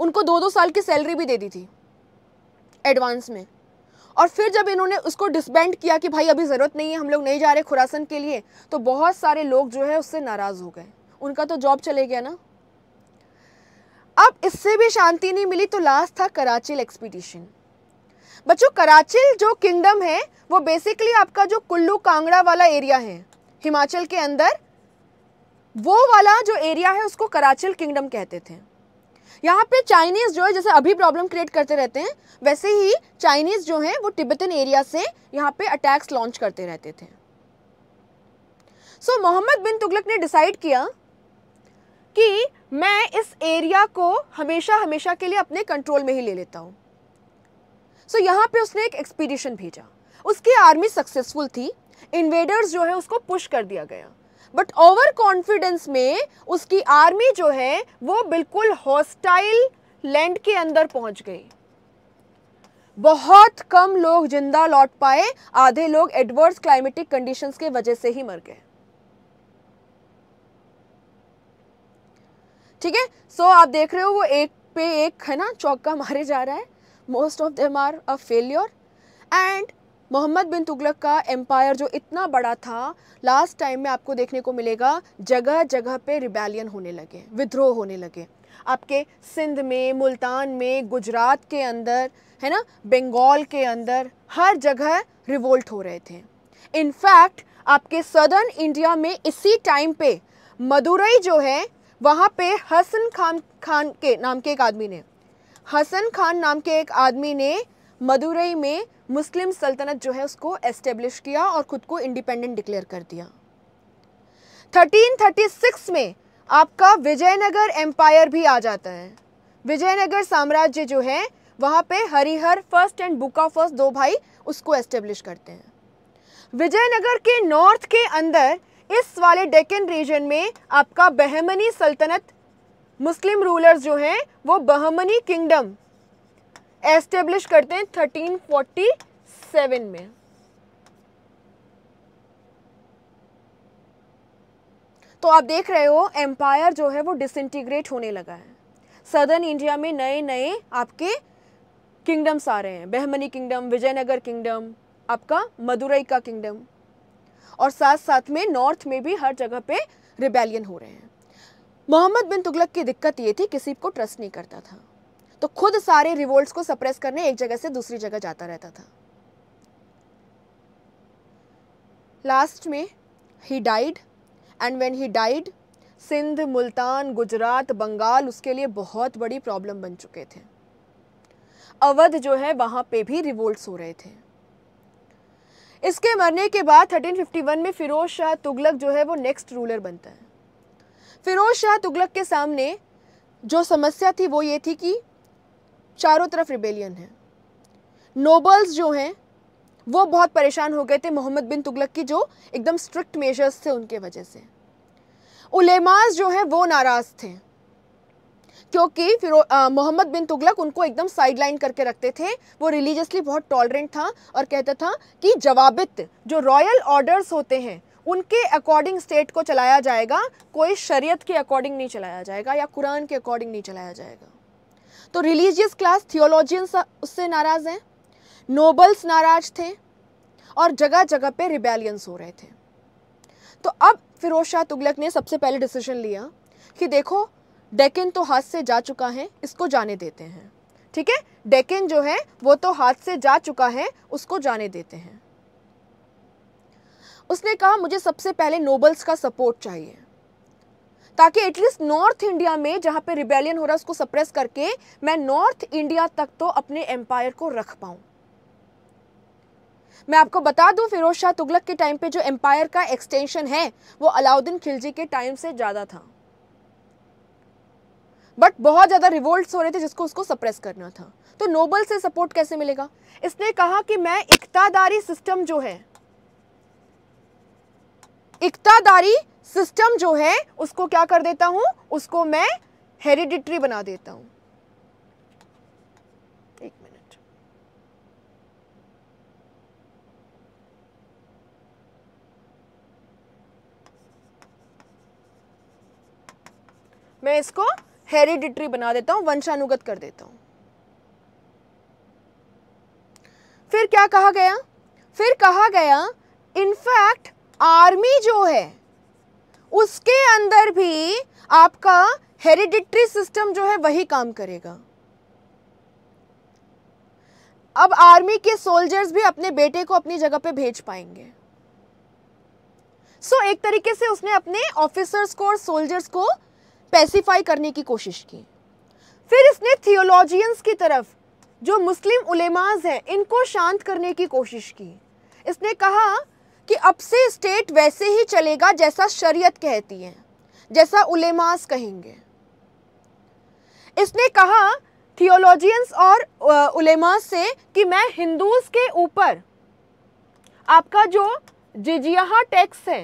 उनको दो दो साल की सैलरी भी दे दी थी एडवांस में और फिर जब इन्होंने उसको डिसबैंड किया कि भाई अभी ज़रूरत नहीं है हम लोग नहीं जा रहे खुरासन के लिए तो बहुत सारे लोग जो है उससे नाराज़ हो गए उनका तो जॉब चले गया ना अब इससे भी शांति नहीं मिली तो लास्ट था कराचिल एक्सपीडिशन बच्चों कराचिल जो किंगडम है वो बेसिकली आपका जो कुल्लू कांगड़ा वाला एरिया है हिमाचल के अंदर वो वाला जो एरिया है उसको कराचिल किंगडम कहते थे यहाँ पे चाइनीज़ जो है जैसे अभी प्रॉब्लम क्रिएट करते रहते हैं वैसे ही चाइनीज़ जो है वो तिब्बतन एरिया से यहाँ पे अटैक्स लॉन्च करते रहते थे सो so, मोहम्मद बिन तुगलक ने डिसाइड किया कि मैं इस एरिया को हमेशा हमेशा के लिए अपने कंट्रोल में ही ले लेता हूँ सो so, यहाँ पे उसने एक एक्सपीडिशन भेजा उसकी आर्मी सक्सेसफुल थी इन्वेडर्स जो है उसको पुश कर दिया गया बट ओवर कॉन्फिडेंस में उसकी आर्मी जो है वो बिल्कुल हॉस्टाइल लैंड के अंदर पहुंच गई बहुत कम लोग जिंदा लौट पाए आधे लोग एडवर्स क्लाइमेटिक कंडीशंस के वजह से ही मर गए ठीक है सो आप देख रहे हो वो एक पे एक है ना चौका मारे जा रहा है most of them are a failure and Mohammad bin Tughlaq का एम्पायर जो इतना बड़ा था लास्ट टाइम में आपको देखने को मिलेगा जगह जगह पे रिबेलियन होने लगे विद्रोह होने लगे आपके सिंध में मुल्तान में गुजरात के अंदर है ना बंगाल के अंदर हर जगह रिवोल्ट हो रहे थे इनफैक्ट आपके सदर्न इंडिया में इसी टाइम पे मदुरई जो है वहाँ पे हसन खान खान के नाम के एक आदमी ने हसन खान नाम के एक आदमी ने मदुरई में मुस्लिम सल्तनत जो है उसको एस्टेब्लिश किया और ख़ुद को इंडिपेंडेंट डिक्लेयर कर दिया 1336 में आपका विजयनगर एम्पायर भी आ जाता है विजयनगर साम्राज्य जो है वहाँ पे Harihar first and Bukka first दो भाई उसको एस्टेब्लिश करते हैं विजयनगर के नॉर्थ के अंदर इस वाले डेकन रीजन में आपका बहमनी सल्तनत मुस्लिम रूलर्स जो हैं वो बहमनी किंगडम एस्टेब्लिश करते हैं 1347 में तो आप देख रहे हो एम्पायर जो है वो डिसइंटीग्रेट होने लगा है सदर्न इंडिया में नए नए आपके किंगडम्स आ रहे हैं बहमनी किंगडम विजयनगर किंगडम आपका मदुरई का किंगडम और साथ साथ में नॉर्थ में भी हर जगह पे रिबेलियन हो रहे हैं मोहम्मद बिन तुगलक की दिक्कत ये थी किसी को ट्रस्ट नहीं करता था तो खुद सारे रिवोल्ट्स को सप्रेस करने एक जगह से दूसरी जगह जाता रहता था लास्ट में he died and when he died Sindh Multan Gujarat Bengal उसके लिए बहुत बड़ी प्रॉब्लम बन चुके थे अवध जो है वहां पे भी रिवोल्ट्स हो रहे थे इसके मरने के बाद 1351 में फिरोज शाह तुगलक जो है वो नेक्स्ट रूलर बनता है फिरोज शाह तुगलक के सामने जो समस्या थी वो ये थी कि चारों तरफ रिबेलियन है नोबल्स जो हैं वो बहुत परेशान हो गए थे मोहम्मद बिन तुगलक की जो एकदम स्ट्रिक्ट मेजर्स थे उनके वजह से उलेमास जो हैं वो नाराज़ थे क्योंकि फिर मोहम्मद बिन तुगलक उनको एकदम साइडलाइन करके रखते थे वो रिलीजियसली बहुत टॉलरेंट था और कहता था कि जवाबित जो रॉयल ऑर्डर्स होते हैं उनके अकॉर्डिंग स्टेट को चलाया जाएगा कोई शरीयत के अकॉर्डिंग नहीं चलाया जाएगा या कुरान के अकॉर्डिंग नहीं चलाया जाएगा तो रिलीजियस क्लास थियोलॉजियंस उससे नाराज़ हैं नोबल्स नाराज थे और जगह जगह पे रिबेलियंस हो रहे थे तो अब फिरोज शाह तुगलक ने सबसे पहले डिसीजन लिया कि देखो डेकन तो हाथ से जा चुका है इसको जाने देते हैं ठीक है डेकन जो है वो तो हाथ से जा चुका है उसको जाने देते हैं उसने कहा मुझे सबसे पहले नोबल्स का सपोर्ट चाहिए ताकि एटलीस्ट नॉर्थ इंडिया में जहाँ पे रिबेलियन हो रहा है उसको सप्रेस करके मैं नॉर्थ इंडिया तक तो अपने एम्पायर को रख पाऊं मैं आपको बता दूं फिरोज शाह तुगलक के टाइम पे जो एम्पायर का एक्सटेंशन है वो अलाउद्दीन खिलजी के टाइम से ज़्यादा था बट बहुत ज़्यादा रिवोल्ट हो रहे थे जिसको उसको सप्रेस करना था तो नोबल से सपोर्ट कैसे मिलेगा इसने कहा कि मैं इकतादारी सिस्टम जो है इकतादारी सिस्टम जो है उसको क्या कर देता हूं उसको मैं हेरिडिटरी बना देता हूं एक मिनट मैं इसको हेरिडिटरी बना देता हूं वंशानुगत कर देता हूं फिर क्या कहा गया फिर कहा गया इनफैक्ट आर्मी जो है उसके अंदर भी आपका हेरिडिट्री सिस्टम जो है वही काम करेगा अब आर्मी के सोल्जर्स भी अपने बेटे को अपनी जगह पे भेज पाएंगे सो so, एक तरीके से उसने अपने ऑफिसर्स को और सोल्जर्स को पैसिफाई करने की कोशिश की फिर इसने थियोलॉजियंस की तरफ जो मुस्लिम उलेमाज हैं इनको शांत करने की कोशिश की इसने कहा कि अब से स्टेट वैसे ही चलेगा जैसा शरीयत कहती है जैसा उलेमास कहेंगे इसने कहा थियोलॉजियंस और उलेमास से कि मैं हिंदूज के ऊपर आपका जो जिजिया टैक्स है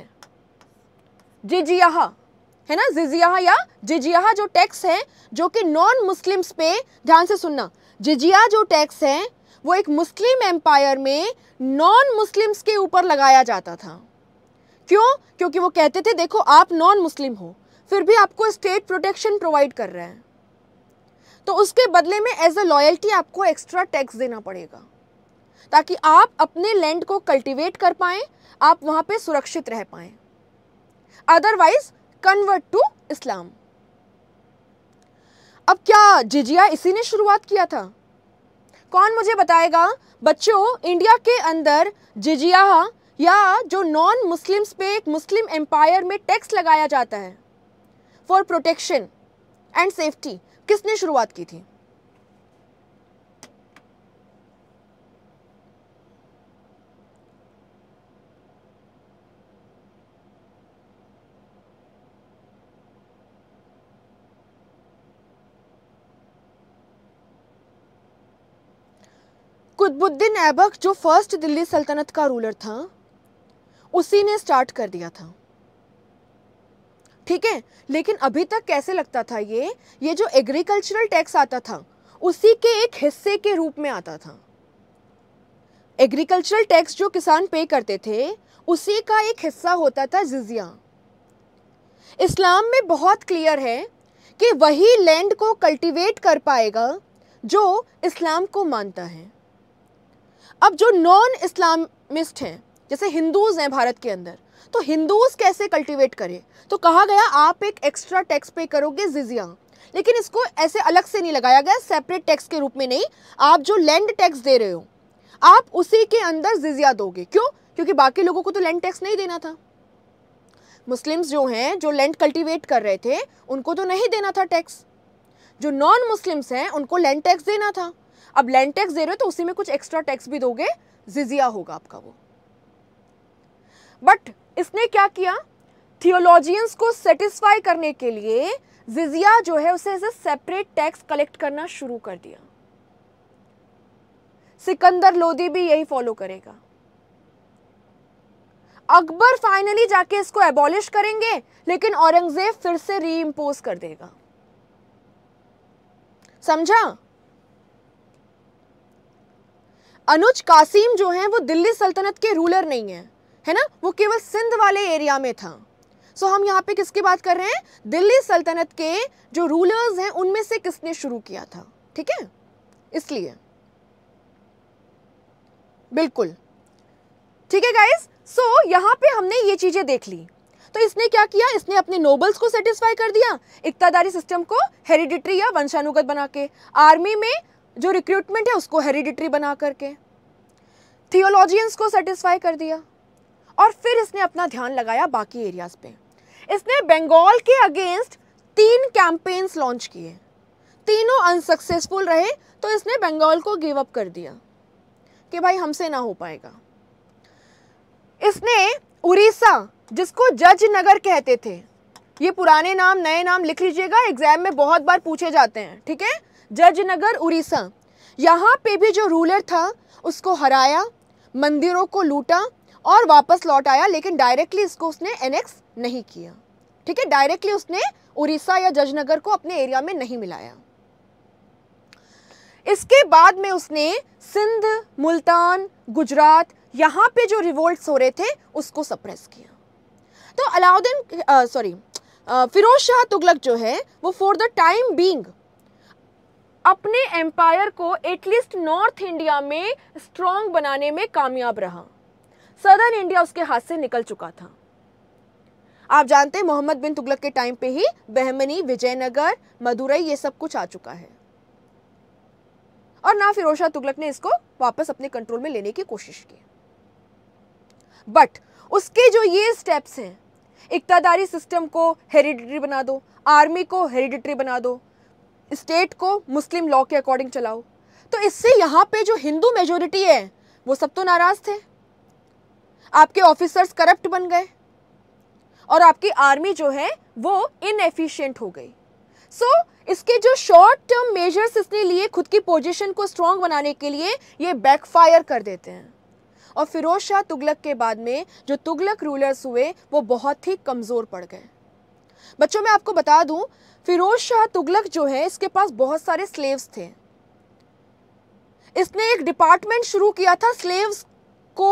जिजिया है ना जिजिया या जिजिया जो टैक्स है जो कि नॉन मुस्लिम्स पे ध्यान से सुनना जिजिया जो टैक्स है वो एक मुस्लिम एम्पायर में नॉन मुस्लिम्स के ऊपर लगाया जाता था क्यों क्योंकि वो कहते थे देखो आप नॉन मुस्लिम हो फिर भी आपको स्टेट प्रोटेक्शन प्रोवाइड कर रहे हैं तो उसके बदले में एज अ लॉयल्टी आपको एक्स्ट्रा टैक्स देना पड़ेगा ताकि आप अपने लैंड को कल्टीवेट कर पाएं आप वहां पे सुरक्षित रह पाएं अदरवाइज कन्वर्ट टू इस्लाम अब क्या जिजिया इसी ने शुरुआत किया था कौन मुझे बताएगा बच्चों इंडिया के अंदर जिजिया या जो नॉन मुस्लिम्स पे एक मुस्लिम एम्पायर में टैक्स लगाया जाता है फॉर प्रोटेक्शन एंड सेफ्टी किसने शुरुआत की थी कुतुबुद्दीन ऐबक जो फर्स्ट दिल्ली सल्तनत का रूलर था उसी ने स्टार्ट कर दिया था ठीक है लेकिन अभी तक कैसे लगता था ये ये जो एग्रीकल्चरल टैक्स आता था उसी के एक हिस्से के रूप में आता था एग्रीकल्चरल टैक्स जो किसान पे करते थे उसी का एक हिस्सा होता था जिजिया इस्लाम में बहुत क्लियर है कि वही लैंड को कल्टीवेट कर पाएगा जो इस्लाम को मानता है अब जो नॉन इस्लामिस्ट हैं जैसे हिंदूज़ हैं भारत के अंदर तो हिंदूज़ कैसे कल्टीवेट करें तो कहा गया आप एक एक्स्ट्रा टैक्स पे करोगे जिजिया लेकिन इसको ऐसे अलग से नहीं लगाया गया सेपरेट टैक्स के रूप में नहीं आप जो लैंड टैक्स दे रहे हो आप उसी के अंदर जिजिया दोगे क्यों क्योंकि बाकी लोगों को तो लैंड टैक्स नहीं देना था मुस्लिम्स जो हैं जो लैंड कल्टीवेट कर रहे थे उनको तो नहीं देना था टैक्स जो नॉन मुस्लिम्स हैं उनको लैंड टैक्स देना था अब लैंड टैक्स दे रहे हो तो उसी में कुछ एक्स्ट्रा टैक्स भी दोगे जिजिया होगा आपका वो बट इसने क्या किया थियोलॉजियंस को सेटिस्फाई करने के लिए जिजिया जो है उसे as a separate tax collect करना शुरू कर दिया सिकंदर लोदी भी यही फॉलो करेगा अकबर फाइनली जाके इसको एबॉलिश करेंगे लेकिन औरंगजेब फिर से री कर देगा समझा अनुज कासिम जो हैं वो दिल्ली सल्तनत के रूलर नहीं है है ना वो केवल सिंध वाले एरिया में था सो हम यहाँ पे किसकी बात कर रहे हैं दिल्ली सल्तनत के जो रूलर्स हैं उनमें से किसने शुरू किया था ठीक है इसलिए बिल्कुल ठीक है गाइज सो so, यहाँ पे हमने ये चीज़ें देख ली तो इसने क्या किया इसने अपने नोबल्स को सेटिस्फाई कर दिया इकतादारी सिस्टम को हेरिडिटरी या वंशानुगत बना के आर्मी में जो रिक्रूटमेंट है उसको हेरिडिटरी बना करके थियोलॉजियंस को सेटिस्फाई कर दिया और फिर इसने अपना ध्यान लगाया बाकी एरियाज पे इसने बंगाल के अगेंस्ट तीन कैंपेन्स लॉन्च किए तीनों अनसक्सेसफुल रहे तो इसने बंगाल को गिव अप कर दिया कि भाई हमसे ना हो पाएगा इसने उड़ीसा जिसको जज नगर कहते थे ये पुराने नाम नए नाम लिख लीजिएगा एग्जाम में बहुत बार पूछे जाते हैं ठीक है जजनगर उड़ीसा यहाँ पे भी जो रूलर था उसको हराया मंदिरों को लूटा और वापस लौट आया लेकिन डायरेक्टली इसको उसने एनेक्स नहीं किया ठीक है डायरेक्टली उसने उड़ीसा या जजनगर को अपने एरिया में नहीं मिलाया इसके बाद में उसने सिंध मुल्तान गुजरात यहाँ पे जो रिवोल्ट हो रहे थे उसको सप्रेस किया तो अलाउद्दीन सॉरी फिरोज शाह तुगलक जो है वो फॉर द टाइम बींग अपने एम्पायर को एटलीस्ट नॉर्थ इंडिया में स्ट्रॉन्ग बनाने में कामयाब रहा सदर्न इंडिया उसके हाथ से निकल चुका था आप जानते हैं मोहम्मद बिन तुगलक के टाइम पे ही बहमनी विजयनगर मदुरई ये सब कुछ आ चुका है और ना फिर शाह तुगलक ने इसको वापस अपने कंट्रोल में लेने की कोशिश की बट उसके जो ये स्टेप्स हैं इकतादारी सिस्टम को हेरिडिटरी बना दो आर्मी को हेरिडिटरी बना दो स्टेट को मुस्लिम लॉ के अकॉर्डिंग चलाओ तो इससे यहाँ पे जो हिंदू मेजोरिटी है वो सब तो नाराज़ थे आपके ऑफिसर्स करप्ट बन गए और आपकी आर्मी जो है वो इनएफिशिएंट हो गई सो so, इसके जो शॉर्ट टर्म मेजर्स इसने लिए खुद की पोजीशन को स्ट्रांग बनाने के लिए ये बैकफायर कर देते हैं और फिरोज शाह तुगलक के बाद में जो तुगलक रूलर्स हुए वो बहुत ही कमज़ोर पड़ गए बच्चों मैं आपको बता दूं फिरोज शाह तुगलक जो है इसके पास बहुत सारे स्लेव्स थे इसने एक डिपार्टमेंट शुरू किया था स्लेव्स को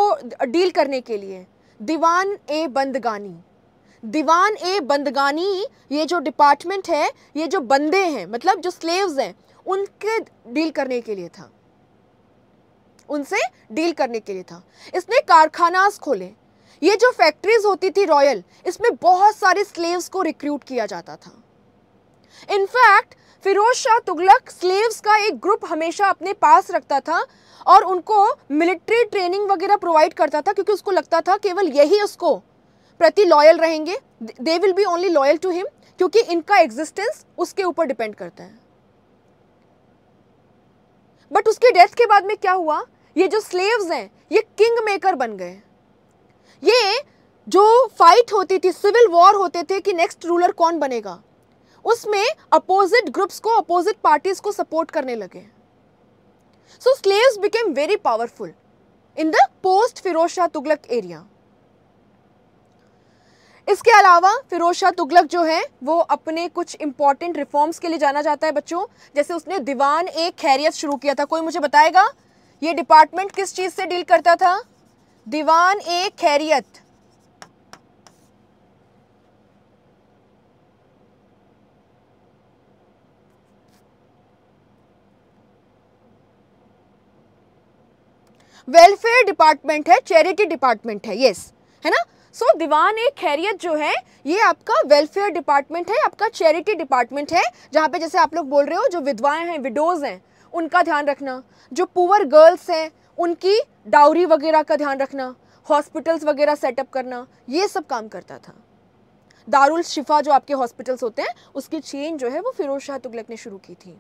डील करने के लिए दीवान ए बंदगानी दीवान ए बंदगानी ये जो डिपार्टमेंट है ये जो बंदे हैं मतलब जो स्लेव्स हैं उनके डील करने के लिए था उनसे डील करने के लिए था इसने कारखाना खोले ये जो फैक्ट्रीज होती थी रॉयल इसमें बहुत सारे स्लेव्स को रिक्रूट किया जाता था इनफैक्ट फिरोज शाह तुगलक स्लेव्स का एक ग्रुप हमेशा अपने पास रखता था और उनको मिलिट्री ट्रेनिंग वगैरह प्रोवाइड करता था क्योंकि उसको लगता था केवल यही उसको प्रति लॉयल रहेंगे they will be only loyal to him क्योंकि इनका एग्जिस्टेंस उसके ऊपर डिपेंड करता है बट उसके डेथ के बाद में क्या हुआ ये जो स्लेव्स हैं ये किंग मेकर बन गए ये जो फाइट होती थी सिविल वॉर होते थे कि नेक्स्ट रूलर कौन बनेगा उसमें अपोजिट ग्रुप्स को अपोजिट पार्टीज को सपोर्ट करने लगे so slaves became very powerful in the post Firoz Shah Tughlaq area इसके अलावा फिरोज शाह तुगलक जो है वो अपने कुछ इंपॉर्टेंट रिफॉर्म्स के लिए जाना जाता है बच्चों जैसे उसने दीवान एक खैरियत शुरू किया था कोई मुझे बताएगा ये डिपार्टमेंट किस चीज़ से डील करता था दीवान एक खैरियत वेलफेयर डिपार्टमेंट है चैरिटी डिपार्टमेंट है येस है ना सो so, दीवान एक खैरियत जो है ये आपका वेलफेयर डिपार्टमेंट है आपका चैरिटी डिपार्टमेंट है जहाँ पे जैसे आप लोग बोल रहे हो जो विधवाएं हैं विडोज़ हैं उनका ध्यान रखना जो पुअर गर्ल्स हैं उनकी डाउरी वगैरह का ध्यान रखना हॉस्पिटल्स वगैरह सेटअप करना ये सब काम करता था दारुल शिफा जो आपके हॉस्पिटल्स होते हैं उसकी चेन जो है वो फिरोज शाह तुगलक ने शुरू की थी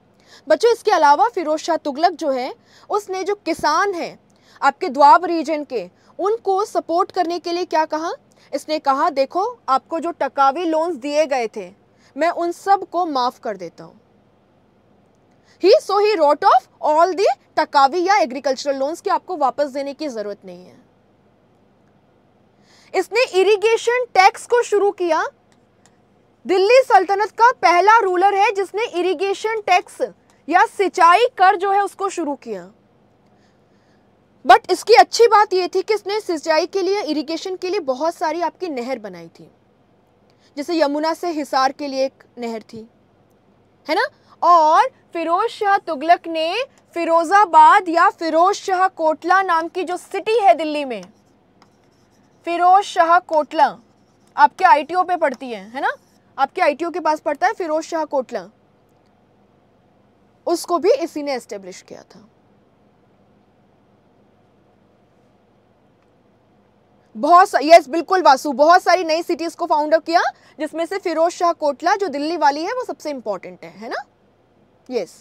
बच्चों इसके अलावा फिरोज शाह तुगलक जो है उसने जो किसान हैं आपके द्वाब रीजन के उनको सपोर्ट करने के लिए क्या कहा इसने कहा देखो आपको जो टकावी लोन्स दिए गए थे मैं उन सब को माफ़ कर देता हूं he so he wrote off all the taccavi या एग्रीकल्चरल लोन्स की आपको वापस देने की ज़रूरत नहीं है इसने इरिगेशन टैक्स को शुरू किया दिल्ली सल्तनत का पहला रूलर है जिसने इरिगेशन टैक्स या सिंचाई कर जो है उसको शुरू किया बट इसकी अच्छी बात ये थी कि इसने सिंचाई के लिए इरिगेशन के लिए बहुत सारी आपकी नहर बनाई थी जैसे यमुना से हिसार के लिए एक नहर थी है ना और फिरोज शाह तुगलक ने फिरोज़ाबाद या फिरोज शाह कोटला नाम की जो सिटी है दिल्ली में फिरोज शाह कोटला आपके आईटीओ पे पड़ती है है ना आपके आईटीओ के पास पड़ता है फिरोज शाह कोटला उसको भी इसी ने एस्टेब्लिश किया था बहुत सा यस बिल्कुल वासु बहुत सारी नई सिटीज़ को फाउंड किया जिसमें से फिरोज शाह कोटला जो दिल्ली वाली है वो सबसे इंपॉर्टेंट है है ना यस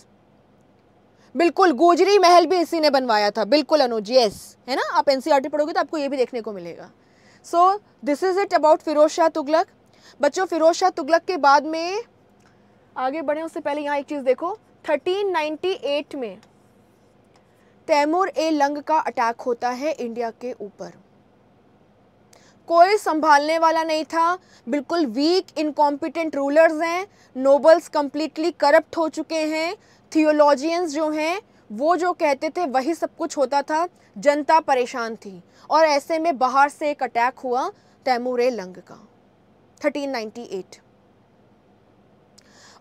बिल्कुल गोजरी महल भी इसी ने बनवाया था बिल्कुल अनुज यस है ना आप एनसीईआरटी e पढ़ोगे तो आपको ये भी देखने को मिलेगा so this is it about Firoz Shah Tughlaq बच्चों फिरोज शाह तुगलक के बाद में आगे बढ़े उससे पहले यहाँ एक चीज़ देखो एट में तैमूर ए लंग का अटैक होता है इंडिया के ऊपर कोई संभालने वाला नहीं था बिल्कुल वीक इनकॉम्पिटेंट रूलर्स हैं नोबल्स कम्प्लीटली करप्ट हो चुके हैं थियोलॉजियंस जो हैं वो जो कहते थे वही सब कुछ होता था जनता परेशान थी और ऐसे में बाहर से एक अटैक हुआ तैमूरे लंग का 1398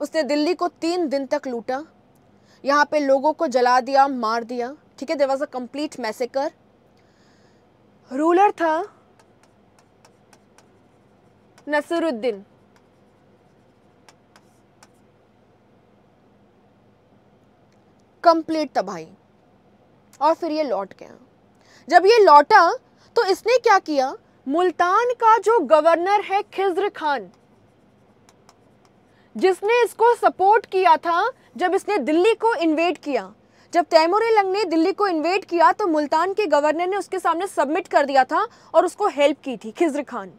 उसने दिल्ली को तीन दिन तक लूटा यहाँ पे लोगों को जला दिया मार दिया ठीक है there was a complete massacre ruler था नसरुद्दीन कंप्लीट तबाही और फिर ये लौट गया जब ये लौटा तो इसने क्या किया मुल्तान का जो गवर्नर है खिज्र खान जिसने इसको सपोर्ट किया था जब इसने दिल्ली को इन्वेट किया जब तैमूर लंग ने दिल्ली को इन्वेट किया तो मुल्तान के गवर्नर ने उसके सामने सबमिट कर दिया था और उसको हेल्प की थी खिज्र खान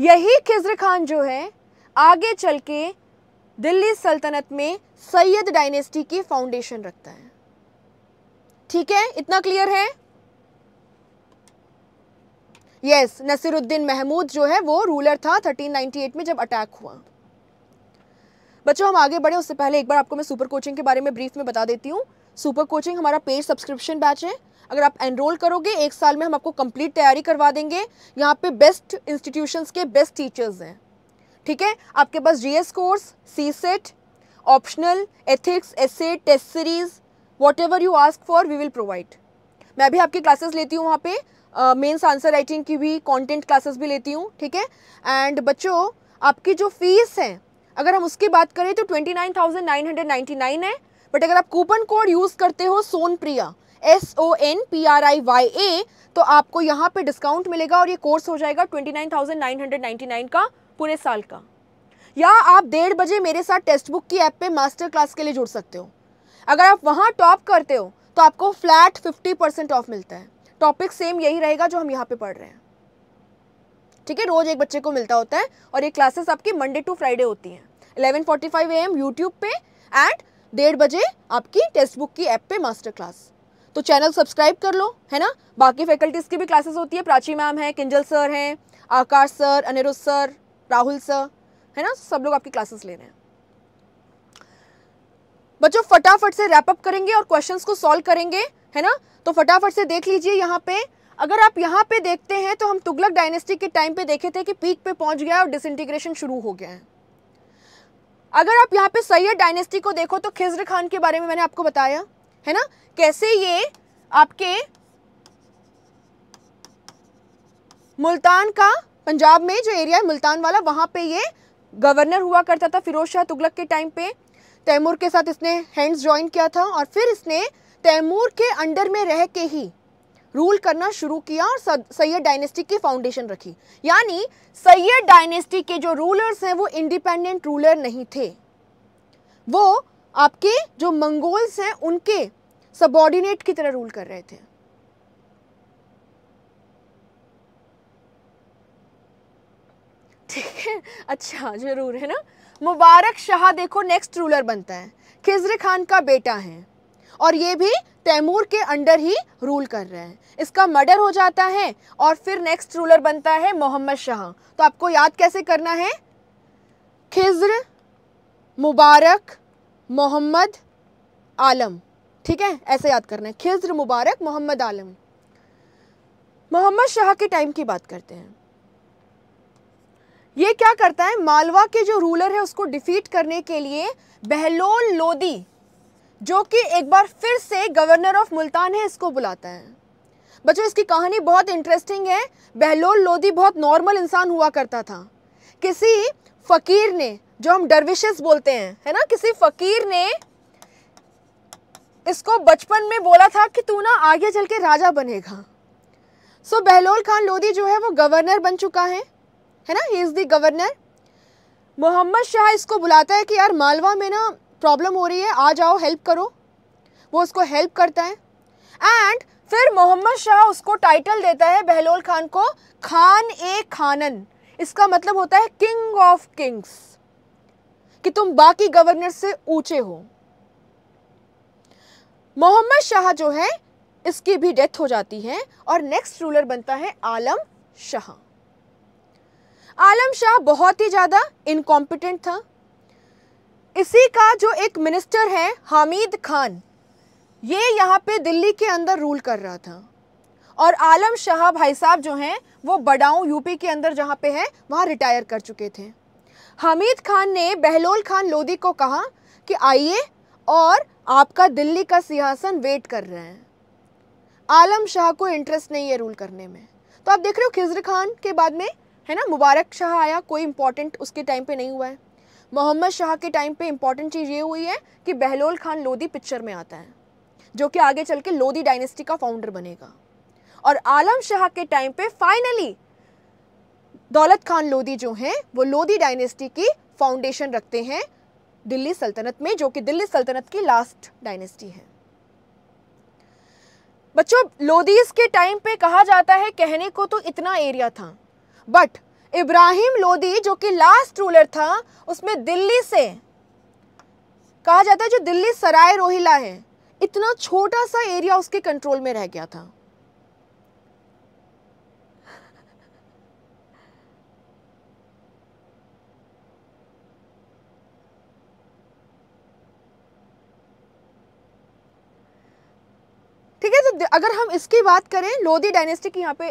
यही खिजर खान जो है आगे चल के दिल्ली सल्तनत में सैयद डायनेस्टी की फाउंडेशन रखता है ठीक है इतना क्लियर है यस yes, नसीरुद्दीन महमूद जो है वो रूलर था 1398 में जब अटैक हुआ बच्चों हम आगे बढ़े उससे पहले एक बार आपको मैं सुपर कोचिंग के बारे में ब्रीफ में बता देती हूँ सुपर कोचिंग हमारा पेड सब्सक्रिप्शन बैच है अगर आप एनरोल करोगे एक साल में हम आपको कंप्लीट तैयारी करवा देंगे यहाँ पे बेस्ट इंस्टीट्यूशंस के बेस्ट टीचर्स हैं ठीक है आपके पास GS course CSAT optional ethics essay test series whatever you ask for we will provide मैं भी आपकी क्लासेस लेती हूँ वहाँ पे मेन्स आंसर राइटिंग की भी कॉन्टेंट क्लासेस भी लेती हूँ ठीक है एंड बच्चों आपकी जो फीस है अगर हम उसकी बात करें तो twenty nine thousand nine hundred ninety nine है बट अगर आप कूपन कोड यूज़ करते हो Sonpriya S O N P R I Y A तो आपको यहाँ पे डिस्काउंट मिलेगा और ये कोर्स हो जाएगा twenty nine nine thousand hundred ninety nine का पूरे साल का या आप डेढ़ बजे मेरे साथ टेक्स्ट बुक की ऐप पे मास्टर क्लास के लिए जुड़ सकते हो अगर आप वहाँ टॉप करते हो तो आपको फ्लैट फिफ्टी परसेंट ऑफ मिलता है टॉपिक सेम यही रहेगा जो हम यहाँ पे पढ़ रहे हैं ठीक है रोज़ एक बच्चे को मिलता होता है और ये क्लासेस आपकी मंडे टू फ्राइडे होती हैं eleven forty five A M YouTube पे एंड डेढ़ बजे आपकी टेक्स्ट बुक की ऐप पे मास्टर क्लास तो चैनल सब्सक्राइब कर लो है ना बाकी फैकल्टीज़ की भी क्लासेस होती है प्राची मैम है किंजल सर हैं Akash sir Anirudh sir Rahul sir है ना सब लोग आपकी क्लासेस ले रहे हैं बच्चों फटाफट से रैपअप करेंगे और क्वेश्चन को सॉल्व करेंगे है ना तो फटाफट से देख लीजिए यहाँ पे अगर आप यहाँ पे देखते हैं तो हम तुगलक डायनेस्टी के टाइम पे देखे थे कि पीक पे पहुंच गया और डिसइंटीग्रेशन शुरू हो गया है अगर आप यहाँ पे सैयद डायनेस्टी को देखो तो खिजर खान के बारे में मैंने आपको बताया है ना कैसे ये आपके मुल्तान का पंजाब में जो एरिया है मुल्तान वाला वहां पे ये गवर्नर हुआ करता था फिरोज शाह तुगलक के टाइम पे तैमूर के साथ इसने हैंड्स ज्वाइन किया था और फिर इसने तैमूर के अंडर में रह के ही रूल करना शुरू किया और सैयद डायनेस्टी की फाउंडेशन रखी यानी सैयद डायनेस्टी के जो रूलर्स हैं वो इंडिपेंडेंट रूलर नहीं थे वो आपके जो मंगोल्स हैं उनके सबॉर्डिनेट की तरह रूल कर रहे थे ठीक है अच्छा जरूर है ना मुबारक शाह देखो नेक्स्ट रूलर बनता है खिजर खान का बेटा है और ये भी तैमूर के अंडर ही रूल कर रहे हैं इसका मर्डर हो जाता है और फिर नेक्स्ट रूलर बनता है मोहम्मद शाह तो आपको याद कैसे करना है खिज्र मुबारक मोहम्मद आलम ठीक है ऐसे याद करना है खिज्र मुबारक मोहम्मद आलम मोहम्मद शाह के टाइम की बात करते हैं ये क्या करता है मालवा के जो रूलर है उसको डिफीट करने के लिए बहलोल लोदी जो कि एक बार फिर से गवर्नर ऑफ मुल्तान है इसको बुलाता है बच्चों इसकी कहानी बहुत इंटरेस्टिंग है बहलोल लोदी बहुत नॉर्मल इंसान हुआ करता था किसी फ़कीर ने जो हम डरविशेस बोलते हैं है ना किसी फकीर ने इसको बचपन में बोला था कि तू ना आगे चल के राजा बनेगा सो so, बहलोल खान लोधी जो है वो गवर्नर बन चुका है है ना he is the governor Mohammad Shah इसको बुलाता है कि यार मालवा में ना प्रॉब्लम हो रही है आ जाओ हेल्प करो वो उसको हेल्प करता है एंड फिर मोहम्मद शाह उसको टाइटल देता है बहलोल खान को खान ए खानन इसका मतलब होता है किंग ऑफ किंग्स कि तुम बाकी गवर्नर से ऊंचे हो मोहम्मद शाह जो है इसकी भी डेथ हो जाती है और नेक्स्ट रूलर बनता है आलम शाह आलम शाह बहुत ही ज़्यादा इनकॉम्पिटेंट था इसी का जो एक मिनिस्टर है हामिद खान ये यहाँ पे दिल्ली के अंदर रूल कर रहा था और आलम शाह भाई साहब जो हैं वो बडाऊँ यूपी के अंदर जहाँ पे है वहाँ रिटायर कर चुके थे हमीद खान ने बहलोल खान लोदी को कहा कि आइए और आपका दिल्ली का सिंहासन वेट कर रहे हैं आलम शाह को इंटरेस्ट नहीं है रूल करने में तो आप देख रहे हो खिजर खान के बाद में है ना मुबारक शाह आया कोई इंपॉर्टेंट उसके टाइम पे नहीं हुआ है मोहम्मद शाह के टाइम पे इंपॉर्टेंट चीज़ ये हुई है कि बहलोल खान लोधी पिक्चर में आता है जो कि आगे चल के लोधी डायनेस्टी का फाउंडर बनेगा और आलम शाह के टाइम पे फाइनली दौलत खान लोदी जो हैं वो लोदी डायनेस्टी की फाउंडेशन रखते हैं दिल्ली सल्तनत में जो कि दिल्ली सल्तनत की लास्ट डायनेस्टी है बच्चों लोदीज के टाइम पे कहा जाता है कहने को तो इतना एरिया था बट इब्राहिम लोदी जो कि लास्ट रूलर था उसमें दिल्ली से कहा जाता है जो दिल्ली सराय रोहिला है इतना छोटा सा एरिया उसके कंट्रोल में रह गया था ठीक है तो अगर हम इसकी बात करें लोधी डायनेस्टी की यहाँ पे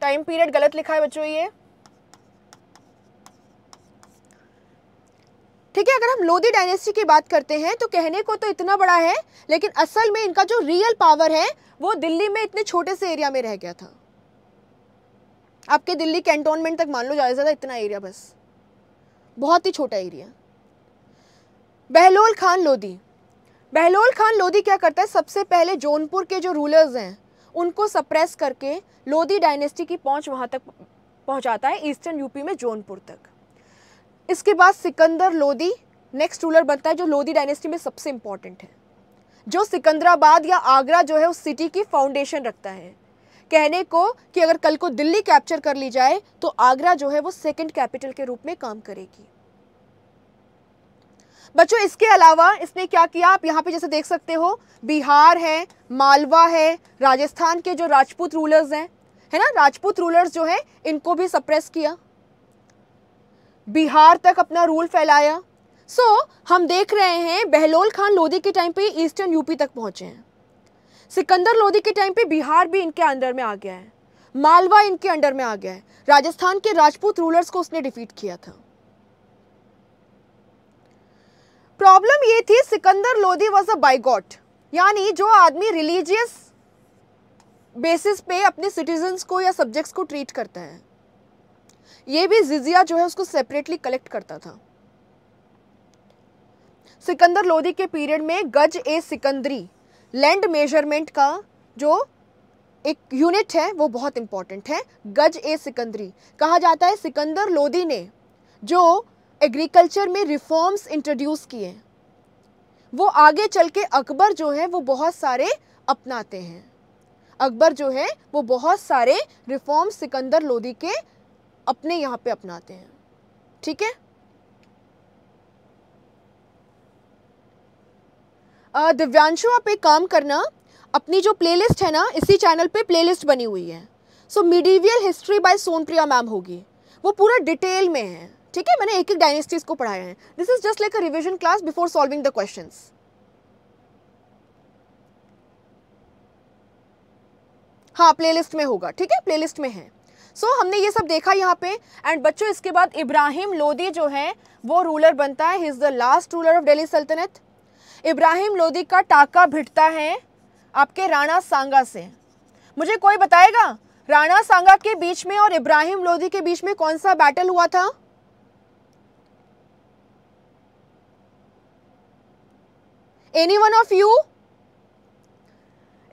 टाइम पीरियड गलत लिखा है बच्चों ये ठीक है अगर हम लोधी डायनेस्टी की बात करते हैं तो कहने को तो इतना बड़ा है लेकिन असल में इनका जो रियल पावर है वो दिल्ली में इतने छोटे से एरिया में रह गया था आपके दिल्ली कैंटोनमेंट तक मान लो ज़्यादा से ज़्यादा इतना एरिया बस बहुत ही छोटा एरिया बहलोल खान लोधी बहलोल खान लोधी क्या करता है सबसे पहले जौनपुर के जो रूलर्स हैं उनको सप्रेस करके लोधी डायनेस्टी की पहुंच वहां तक पहुंचाता है ईस्टर्न यूपी में जौनपुर तक इसके बाद सिकंदर लोधी नेक्स्ट रूलर बनता है जो लोधी डायनेस्टी में सबसे इंपॉर्टेंट है जो सिकंदराबाद या आगरा जो है उस सिटी की फाउंडेशन रखता है कहने को कि अगर कल को दिल्ली कैप्चर कर ली जाए तो आगरा जो है वो सेकंड कैपिटल के रूप में काम करेगी बच्चों इसके अलावा इसने क्या किया आप यहाँ पे जैसे देख सकते हो बिहार है मालवा है राजस्थान के जो राजपूत रूलर्स हैं है ना राजपूत रूलर्स जो है इनको भी सप्रेस किया बिहार तक अपना रूल फैलाया सो so, हम देख रहे हैं बहलोल खान लोधी के टाइम पे ईस्टर्न यूपी तक पहुंचे हैं सिकंदर लोधी के टाइम पे बिहार भी इनके अंडर में आ गया है मालवा इनके अंडर में आ गया है राजस्थान के राजपूत रूलर्स को उसने डिफीट किया था प्रॉब्लम ये थी Sikandar Lodhi was a bigot यानी जो आदमी रिलीजियस बेसिस पे अपने सिटीजन्स को या सब्जेक्ट्स को ट्रीट करता है ये भी जिजिया जो है उसको सेपरेटली कलेक्ट करता था सिकंदर लोधी के पीरियड में गज ए सिकंदरी लैंड मेजरमेंट का जो एक यूनिट है वो बहुत इंपॉर्टेंट है गज ए सिकंदरी कहा जाता है सिकंदर लोधी ने जो एग्रीकल्चर में रिफॉर्म्स इंट्रोड्यूस किए वो आगे चल के अकबर जो है वो बहुत सारे अपनाते हैं अकबर जो है वो बहुत सारे रिफॉर्म सिकंदर लोधी के अपने यहाँ पे अपनाते हैं ठीक है दिव्यांशु आप एक काम करना अपनी जो प्लेलिस्ट है ना इसी चैनल पे प्लेलिस्ट बनी हुई है so medieval history by Sonpriya ma'am होगी वो पूरा डिटेल में है ठीक है मैंने एक एक डायनेस्टीज को पढ़ाया है this is just like a revision class before solving the question हाँ प्लेलिस्ट में होगा ठीक है प्लेलिस्ट में है सो so, हमने ये सब देखा यहाँ पे एंड बच्चों इसके बाद इब्राहिम लोदी जो है वो रूलर बनता है he is the last ruler of Delhi सल्तनत इब्राहिम लोदी का टाका भिटता है आपके राणा सांगा से मुझे कोई बताएगा राणा सांगा के बीच में और इब्राहिम लोदी के बीच में कौन सा बैटल हुआ था any one of you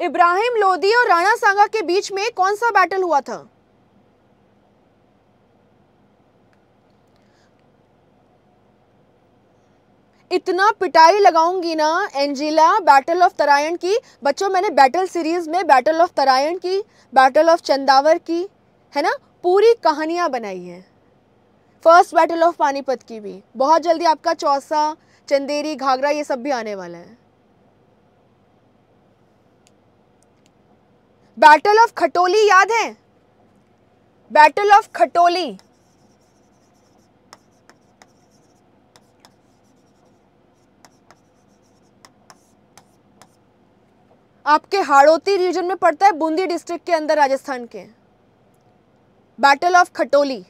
Ibrahim Lodhi और राणा सांगा के बीच में कौन सा बैटल हुआ था इतना पिटाई लगाऊंगी ना एंजिला बैटल ऑफ तरायण की बच्चों मैंने बैटल सीरीज में बैटल ऑफ तरायण की बैटल ऑफ चंदावर की है ना पूरी कहानियां बनाई है फर्स्ट बैटल ऑफ पानीपत की भी बहुत जल्दी आपका चौसा चंदेरी घाघरा ये सब भी आने वाला है बैटल ऑफ खटोली याद है बैटल ऑफ खटोली आपके हाड़ोती रीजन में पड़ता है बूंदी डिस्ट्रिक्ट के अंदर राजस्थान के बैटल ऑफ खटोली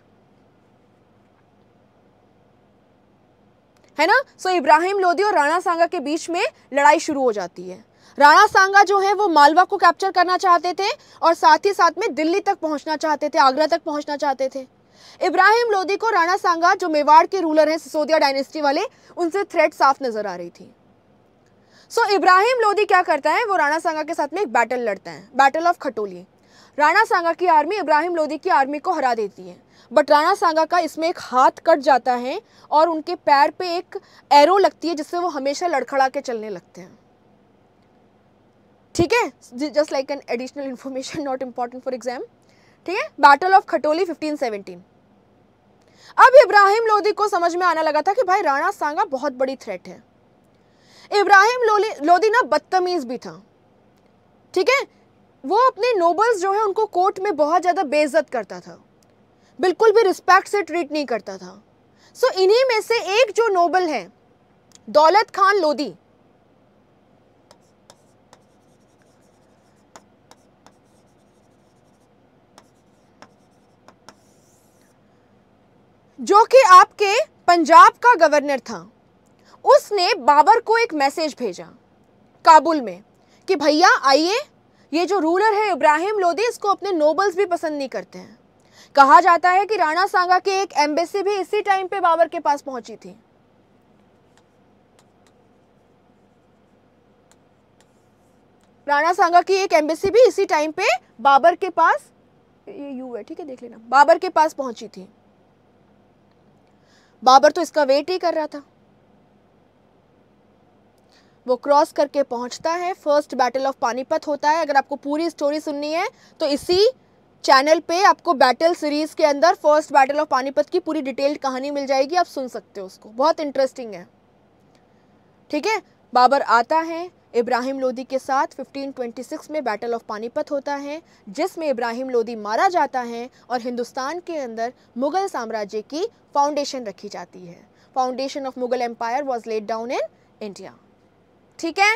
है ना सो so, इब्राहिम लोधी और राणा सांगा के बीच में लड़ाई शुरू हो जाती है राणा सांगा जो है वो मालवा को कैप्चर करना चाहते थे और साथ ही साथ में दिल्ली तक पहुंचना चाहते थे आगरा तक पहुंचना चाहते थे इब्राहिम लोधी को राणा सांगा जो मेवाड़ के रूलर हैं सिसोदिया डायनेस्टी वाले उनसे थ्रेट साफ नजर आ रही थी सो so, इब्राहिम लोधी क्या करता है वो राणा सांगा के साथ में एक बैटल लड़ता है बैटल ऑफ खटोली राणा सांगा की आर्मी इब्राहिम लोधी की आर्मी को हरा देती है बट राणा सांगा का इसमें एक हाथ कट जाता है और उनके पैर पे एक एरो लगती है जिससे वो हमेशा लड़खड़ा के चलने लगते हैं ठीक है just like an additional information not important for exam ठीक है बैटल ऑफ खटोली 1517 अब इब्राहिम लोधी को समझ में आना लगा था कि भाई राणा सांगा बहुत बड़ी थ्रेट है इब्राहिम लोधी ना बदतमीज भी था ठीक है वो अपने नोबल्स जो है उनको कोर्ट में बहुत ज़्यादा बेइज्जत करता था बिल्कुल भी रिस्पेक्ट से ट्रीट नहीं करता था सो so, इन्हीं में से एक जो नोबल है दौलत खान लोधी जो कि आपके पंजाब का गवर्नर था उसने बाबर को एक मैसेज भेजा काबुल में कि भैया आइए ये जो रूलर है इब्राहिम लोधी इसको अपने नोबल्स भी पसंद नहीं करते हैं कहा जाता है कि राणा सांगा की एक एम्बेसी भी इसी टाइम पे बाबर के पास पहुंची थी राणा सांगा की एक एम्बेसी भी इसी टाइम पे बाबर के पास ये यू है ठीक है देख लेना बाबर के पास पहुंची थी बाबर तो इसका वेट ही कर रहा था वो क्रॉस करके पहुंचता है फर्स्ट बैटल ऑफ पानीपत होता है अगर आपको पूरी स्टोरी सुननी है तो इसी चैनल पे आपको बैटल सीरीज़ के अंदर फर्स्ट बैटल ऑफ पानीपत की पूरी डिटेल्ड कहानी मिल जाएगी आप सुन सकते हो उसको बहुत इंटरेस्टिंग है ठीक है बाबर आता है इब्राहिम लोदी के साथ 1526 में बैटल ऑफ पानीपत होता है जिसमें इब्राहिम लोदी मारा जाता है और हिंदुस्तान के अंदर मुग़ल साम्राज्य की फाउंडेशन रखी जाती है foundation of Mughal empire was laid down in India ठीक है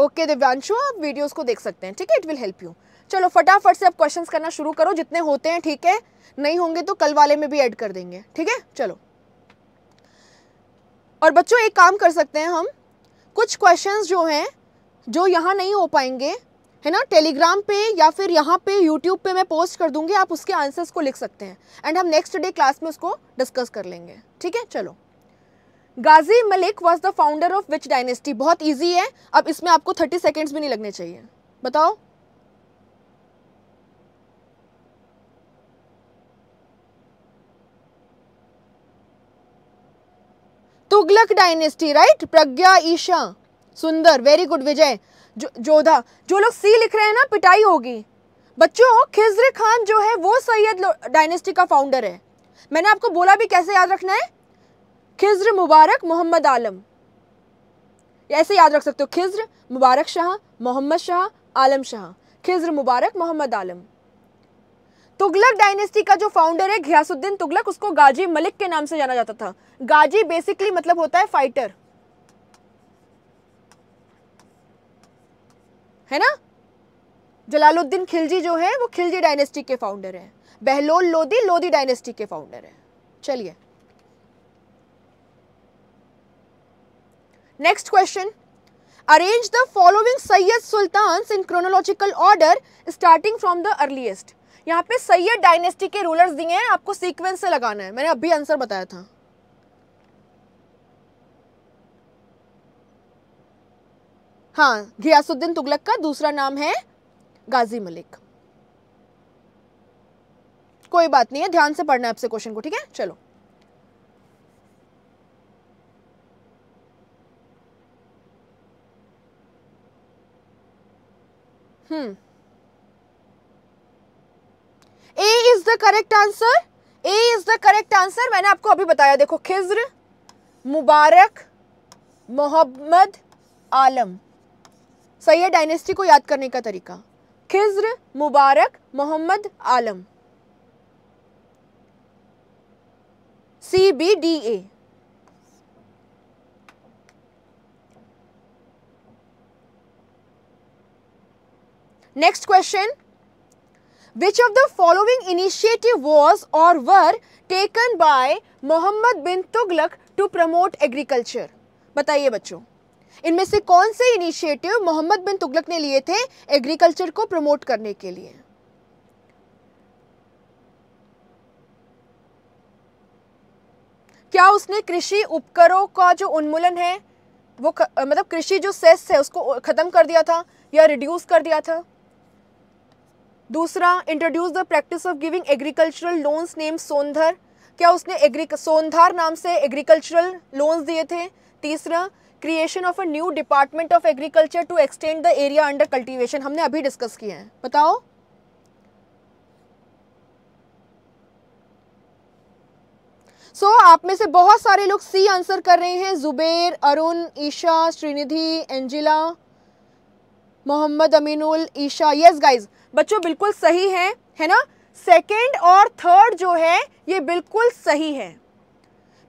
ओके दिव्यांशु आप वीडियोस को देख सकते हैं ठीक है इट विल हेल्प यू चलो फटाफट से आप क्वेश्चंस करना शुरू करो जितने होते हैं ठीक है नहीं होंगे तो कल वाले में भी ऐड कर देंगे ठीक है चलो और बच्चों एक काम कर सकते हैं हम कुछ क्वेश्चन जो हैं जो यहाँ नहीं हो पाएंगे है ना टेलीग्राम पे या फिर यहाँ पे यूट्यूब पे मैं पोस्ट कर दूंगी आप उसके आंसर्स को लिख सकते हैं एंड हम नेक्स्ट डे क्लास में उसको डिस्कस कर लेंगे ठीक है चलो Ghazi Malik was the founder of which dynasty बहुत ईजी है अब इसमें आपको थर्टी सेकेंड्स भी नहीं लगने चाहिए बताओ Tughlaq dynasty right Pragya Isha Sundar very good विजय जोधा जो लोग सी लिख रहे हैं ना पिटाई होगी बच्चों खिजरे खान जो है वो सैयद डायनेस्टी का फाउंडर है मैंने आपको बोला भी कैसे याद रखना है खिज्र मुबारक मोहम्मद आलम ऐसे याद रख सकते हो खिज्र मुबारक शाह मोहम्मद शाह आलम शाह खिज्र मुबारक मोहम्मद आलम तुगलक डायनेस्टी का जो फाउंडर है घियासुद्दीन तुगलक उसको गाजी मलिक के नाम से जाना जाता था गाजी बेसिकली मतलब होता है फाइटर है ना जलालुद्दीन खिलजी जो है वो खिलजी डायनेस्टी के फाउंडर है बहलोल लोदी लोदी डायनेस्टी के फाउंडर है चलिए next question arrange the following Sayyid sultan in chronological order starting from the earliest यहाँ पे सैयद डायनेस्टी के रूलर्स दिए हैं आपको सीक्वेंस से लगाना है मैंने अभी आंसर बताया था हाँ घियासुद्दीन तुगलक का दूसरा नाम है गाजी मलिक कोई बात नहीं है ध्यान से पढ़ना है आपसे क्वेश्चन को ठीक है चलो A is the correct answer A is the correct answer मैंने आपको अभी बताया देखो खिज्र मुबारक मोहम्मद आलम सही है डायनेस्टी को याद करने का तरीका Khizr Mubarak Mohammad Alam C B D A next question which of the following initiative was और were taken by Mohammad bin Tughlaq to promote agriculture बताइए बच्चों इनमें से कौन से इनिशिएटिव मोहम्मद बिन तुगलक ने लिए थे एग्रीकल्चर को प्रमोट करने के लिए क्या उसने कृषि उपकरों का जो उन्मूलन है वो मतलब कृषि जो सेस है उसको ख़त्म कर दिया था या रिड्यूस कर दिया था दूसरा introduce the practice of giving agricultural loans name Sondhar क्या उसने एग्री सोनधार नाम से एग्रीकल्चरल लोन्स दिए थे तीसरा creation of a new department of agriculture to extend the area under cultivation हमने अभी डिस्कस किए हैं बताओ सो so, आप में से बहुत सारे लोग सी आंसर कर रहे हैं जुबेर अरुण ईशा श्रीनिधि एंजिला मोहम्मद अमीनुल ईशा यस गाइज बच्चों बिल्कुल सही है है ना सेकेंड और थर्ड जो है ये बिल्कुल सही है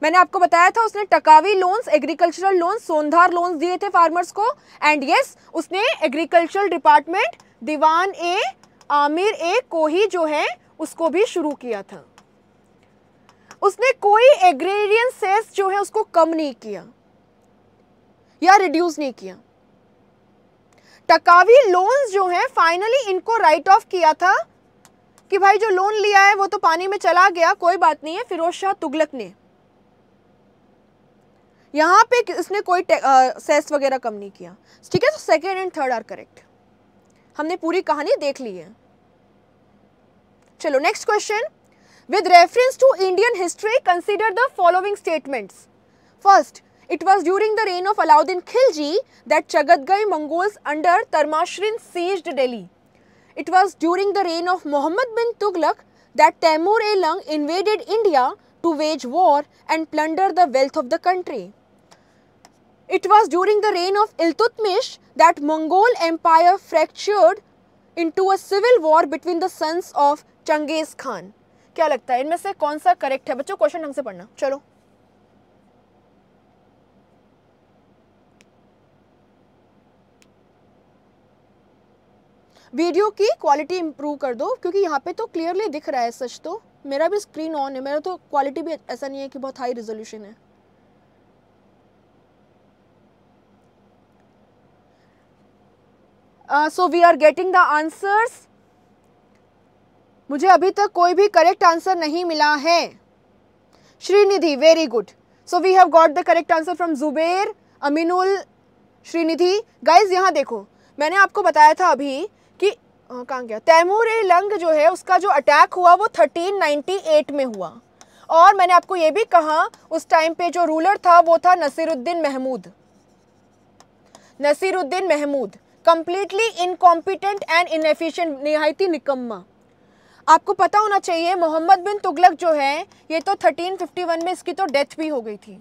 मैंने आपको बताया था उसने Taccavi loans agricultural loans Sondhar loans दिए थे फार्मर्स को एंड यस yes, उसने एग्रीकल्चरल डिपार्टमेंट दीवान ए आमिर ए को ही जो है उसको भी शुरू किया था उसने कोई एग्रेरियन सेस जो है उसको कम नहीं किया या रिड्यूस नहीं किया टकावी लोन्स जो हैं फाइनली इनको राइट ऑफ किया था कि भाई जो लोन लिया है वो तो पानी में चला गया कोई बात नहीं है फिरोज शाह तुगलक ने यहाँ पे इसने कोई सेस वगैरह कम नहीं किया ठीक है तो second and third are correct हमने पूरी कहानी देख ली है चलो next question with reference to Indian history consider the following statements first It was during the reign of Alauddin Khilji that Chagadgai Mongols under Tarmashrin seized Delhi. It was during the reign of Muhammad bin Tughlaq that Taimur Elang invaded India to wage war and plunder the wealth of the country. It was during the reign of Iltutmish that Mongol Empire fractured into a civil war between the sons of Changiz Khan. क्या लगता है इनमें से कौन सा correct है बच्चों question ढंग से पढ़ना चलो वीडियो की क्वालिटी इम्प्रूव कर दो क्योंकि यहाँ पे तो क्लियरली दिख रहा है सच तो मेरा भी स्क्रीन ऑन है मेरा तो क्वालिटी भी ऐसा नहीं है कि बहुत हाई रिजोल्यूशन है so we are getting the answers मुझे अभी तक कोई भी करेक्ट आंसर नहीं मिला है Shrinidhi very good so we have got the correct answer from Zubair Aminul Shrinidhi guys यहाँ देखो मैंने आपको बताया था अभी कहाँ गया तैमूर ए लंग जो है उसका जो अटैक हुआ वो 1398 में हुआ और मैंने आपको ये भी कहा उस टाइम पे जो रूलर था वो था Nasiruddin Mahmud Nasiruddin Mahmud completely incompetent and inefficient नहायती निकम्मा आपको पता होना चाहिए मोहम्मद बिन तुगलक जो है ये तो 1351 में इसकी तो डेथ भी हो गई थी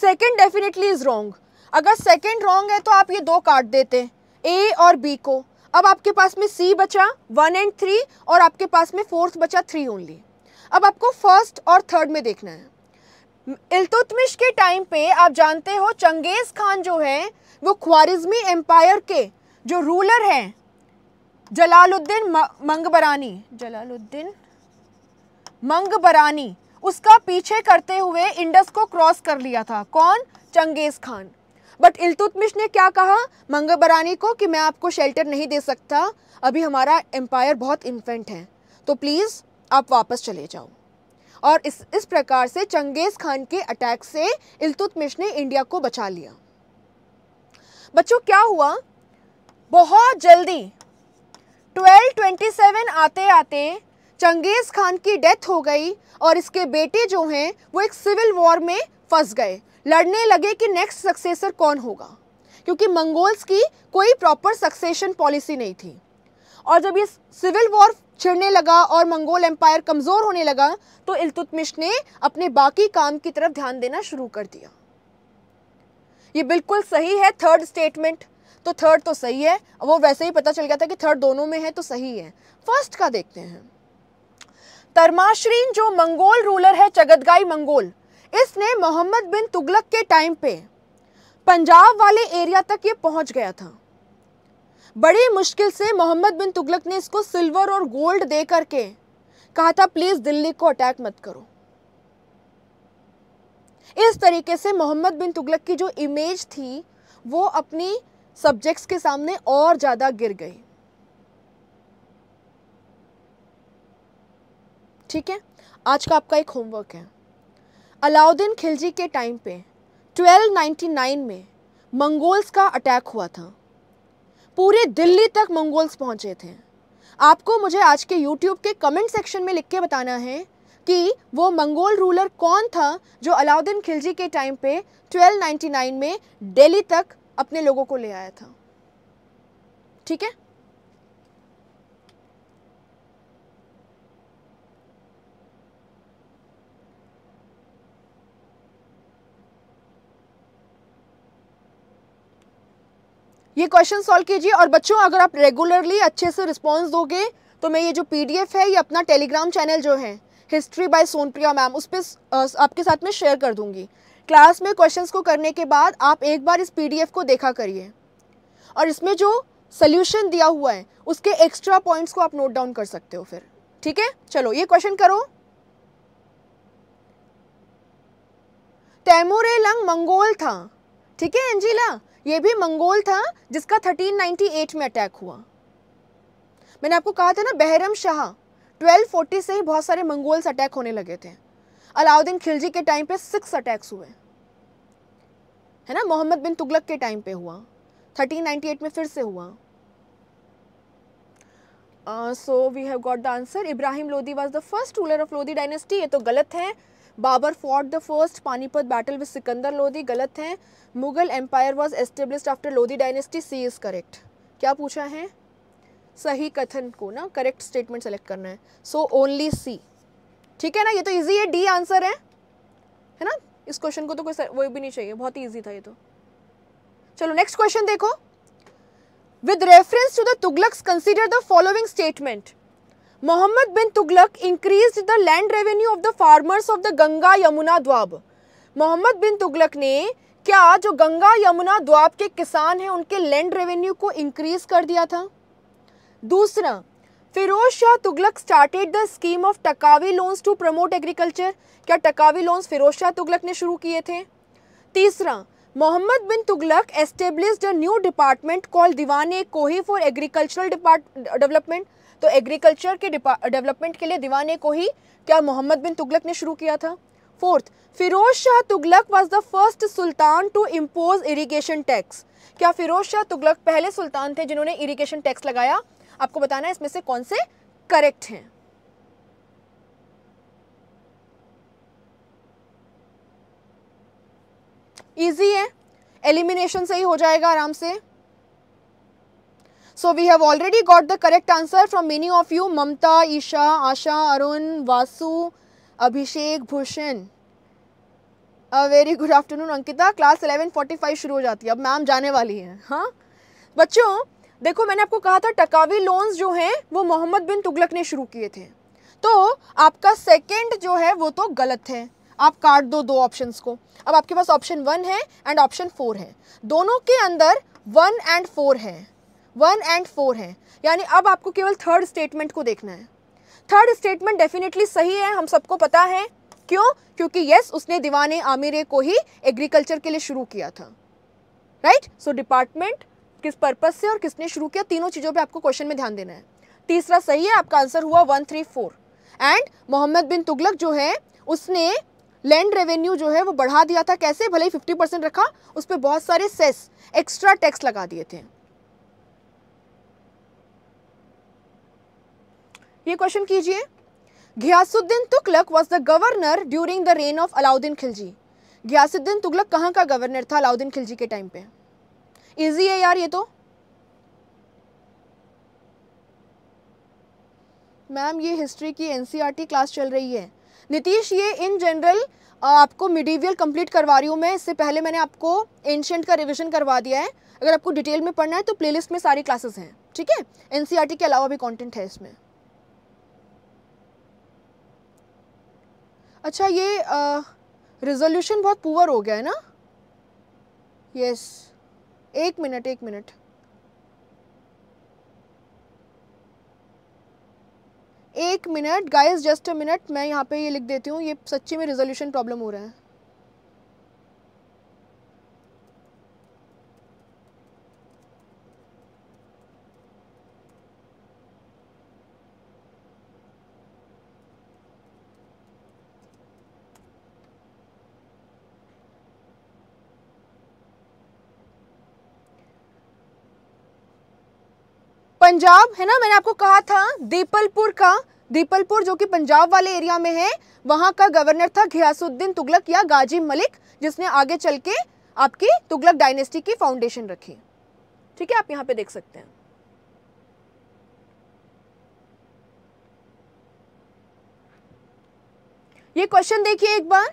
सेकेंड डेफिनेटली इज़ रॉन्ग अगर सेकेंड रॉन्ग है तो आप ये दो काट देते ए और बी को अब आपके पास में सी बचा वन एंड थ्री और आपके पास में फोर्थ बचा थ्री ओनली अब आपको फर्स्ट और थर्ड में देखना है इल्तुतमिश के टाइम पे आप जानते हो चंगेज़ खान जो है वो ख्वारिजमी एम्पायर के जो रूलर हैं जलालुद्दीन मंगबरानी जलालुद्दीन मंगबरानी उसका पीछे करते हुए इंडस को क्रॉस कर लिया था कौन चंगेज़ खान बट इल्तुतमिश ने क्या कहा मंगल बरानी को कि मैं आपको शेल्टर नहीं दे सकता अभी हमारा एम्पायर बहुत इन्फेंट है तो प्लीज़ आप वापस चले जाओ और इस इस प्रकार से चंगेज़ खान के अटैक से इल्तुतमिश ने इंडिया को बचा लिया बच्चों क्या हुआ बहुत जल्दी 1227 आते आते चंगेज़ खान की डेथ हो गई और इसके बेटे जो हैं वो एक सिविल वॉर में फंस गए लड़ने लगे कि नेक्स्ट सक्सेसर कौन होगा क्योंकि मंगोल्स की कोई प्रॉपर सक्सेशन पॉलिसी नहीं थी और जब ये सिविल वॉर छिड़ने लगा और मंगोल एम्पायर कमज़ोर होने लगा तो इल्तुतमिश ने अपने बाकी काम की तरफ ध्यान देना शुरू कर दिया ये बिल्कुल सही है थर्ड स्टेटमेंट तो थर्ड तो सही है वो वैसे ही पता चल गया था कि थर्ड दोनों में है तो सही है फर्स्ट का देखते हैं तरमाश्रीन जो मंगोल रूलर है चगतगाई मंगोल इसने मोहम्मद बिन तुगलक के टाइम पे पंजाब वाले एरिया तक ये पहुंच गया था बड़ी मुश्किल से मोहम्मद बिन तुगलक ने इसको सिल्वर और गोल्ड दे करके कहा था प्लीज़ दिल्ली को अटैक मत करो इस तरीके से मोहम्मद बिन तुगलक की जो इमेज थी वो अपनी सब्जेक्ट्स के सामने और ज़्यादा गिर गई ठीक है आज का आपका एक होमवर्क है अलाउद्दीन खिलजी के टाइम पे 1299 में मंगोल्स का अटैक हुआ था पूरे दिल्ली तक मंगोल्स पहुंचे थे आपको मुझे आज के यूट्यूब के कमेंट सेक्शन में लिख के बताना है कि वो मंगोल रूलर कौन था जो अलाउद्दीन खिलजी के टाइम पे 1299 में दिल्ली तक अपने लोगों को ले आया था ठीक है ये क्वेश्चन सॉल्व कीजिए और बच्चों अगर आप रेगुलरली अच्छे से रिस्पॉन्स दोगे तो मैं ये जो पीडीएफ है ये अपना टेलीग्राम चैनल जो है हिस्ट्री बाय सोनप्रिया मैम उस पर आपके साथ में शेयर कर दूंगी क्लास में क्वेश्चंस को करने के बाद आप एक बार इस पीडीएफ को देखा करिए और इसमें जो सल्यूशन दिया हुआ है उसके एक्स्ट्रा पॉइंट्स को आप नोट डाउन कर सकते हो फिर ठीक है चलो ये क्वेश्चन करो तैमूर लंग मंगोल था ठीक है एंजिला ये भी मंगोल था जिसका 1398 में अटैक हुआ मैंने आपको कहा था ना बहरम शाह 1240 से ही बहुत सारे मंगोल्स अटैक होने लगे थे अलाउद्दीन खिलजी के टाइम पे सिक्स अटैक्स हुए है ना मोहम्मद बिन तुगलक के टाइम पे हुआ 1398 में फिर से हुआ so we have got the answer Ibrahim Lodi was the first ruler of Lodi dynasty ये तो गलत है Babur fought the first Panipat battle with Sikandar Lodhi गलत हैं Mughal empire was establish after Lodhi dynasty C is correct क्या पूछा है सही कथन को ना करेक्ट स्टेटमेंट सेलेक्ट करना है सो ओनली सी ठीक है ना ये तो ईजी है डी आंसर है है ना इस क्वेश्चन को तो कोई वो भी नहीं चाहिए बहुत ही ईजी था ये तो चलो नेक्स्ट क्वेश्चन देखो with reference to the Tughlaqs consider the following statement Mohammed bin Tughlaq increased the land revenue of the farmers of the Ganga Yamuna Dwab. Mohammad bin Tughlaq ने क्या जो गंगा यमुना द्वाब के किसान हैं उनके लैंड रेवेन्यू को इंक्रीज कर दिया था दूसरा Firoz Shah Tughlaq started the scheme of Taccavi loans to promote agriculture क्या टकावी लोन्स फिरोज शाह तुगलक ने शुरू किए थे तीसरा Mohammad bin Tughlaq establish a new department call Diwan ए Kohi for agricultural depart development तो एग्रीकल्चर के डेवलपमेंट के लिए दीवाने को ही क्या मोहम्मद बिन तुगलक ने शुरू किया था fourth Firoz Shah Tughlaq was the first sultan to impose irrigation tax क्या फिरोज शाह तुगलक पहले सुल्तान थे जिन्होंने इरीगेशन टैक्स लगाया आपको बताना है इसमें से कौन से करेक्ट हैं इजी है एलिमिनेशन सही हो जाएगा आराम से So we have already got the correct answer from many of you Mamta, Isha, Asha, Arun, Vasu, Abhishek, Bhushan. A very good afternoon Ankita class 11:45 शुरू हो जाती है अब मैम जाने वाली है हाँ बच्चों देखो मैंने आपको कहा था टकावी लोन्स जो हैं वो मोहम्मद बिन तुगलक ने शुरू किए थे तो आपका सेकंड जो है वो तो गलत है आप काट दो दो ऑप्शंस को अब आपके पास ऑप्शन वन है एंड ऑप्शन फोर है दोनों के अंदर वन एंड फोर है वन एंड फोर हैं यानी अब आपको केवल थर्ड स्टेटमेंट को देखना है थर्ड स्टेटमेंट डेफिनेटली सही है हम सबको पता है क्यों क्योंकि यस उसने दीवाने आमिर को ही एग्रीकल्चर के लिए शुरू किया था राइट सो डिपार्टमेंट किस पर्पज से और किसने शुरू किया तीनों चीज़ों पे आपको क्वेश्चन में ध्यान देना है तीसरा सही है आपका आंसर हुआ one three four and Mohammad bin Tughlaq जो है उसने लैंड रेवेन्यू जो है वो बढ़ा दिया था कैसे भले ही फिफ्टी परसेंट रखा उस पर बहुत सारे सेस एक्स्ट्रा टैक्स लगा दिए थे ये क्वेश्चन कीजिए Ghiyasuddin Tughlaq was the governor during the reign of Alauddin Khilji Ghiyasuddin Tughlaq कहाँ का गवर्नर था अलाउद्दीन खिलजी के टाइम पे इजी है यार ये तो मैम ये हिस्ट्री की एनसीईआरटी क्लास e चल रही है नीतीश ये इन जनरल आपको मिडीवियल कंप्लीट करवा रही हूँ मैं इससे पहले मैंने आपको एंशंट का रिविजन करवा दिया है अगर आपको डिटेल में पढ़ना है तो प्ले में सारी क्लासेस हैं ठीक है एनसीआरटी e के अलावा भी कॉन्टेंट है इसमें अच्छा ये रिजोल्यूशन बहुत पुअर हो गया है ना यस एक मिनट एक मिनट एक minute guys just a minute मैं यहाँ पे ये लिख देती हूँ ये सच्ची में रिजोल्यूशन प्रॉब्लम हो रहा है पंजाब है ना मैंने आपको कहा था दीपलपुर का दीपलपुर जो कि पंजाब वाले एरिया में है वहां का गवर्नर था घियासुद्दीन तुगलक या गाजी मलिक जिसने आगे चल के आपकी तुगलक डायनेस्टी की फाउंडेशन रखी ठीक है आप यहाँ पे देख सकते हैं ये क्वेश्चन देखिए एक बार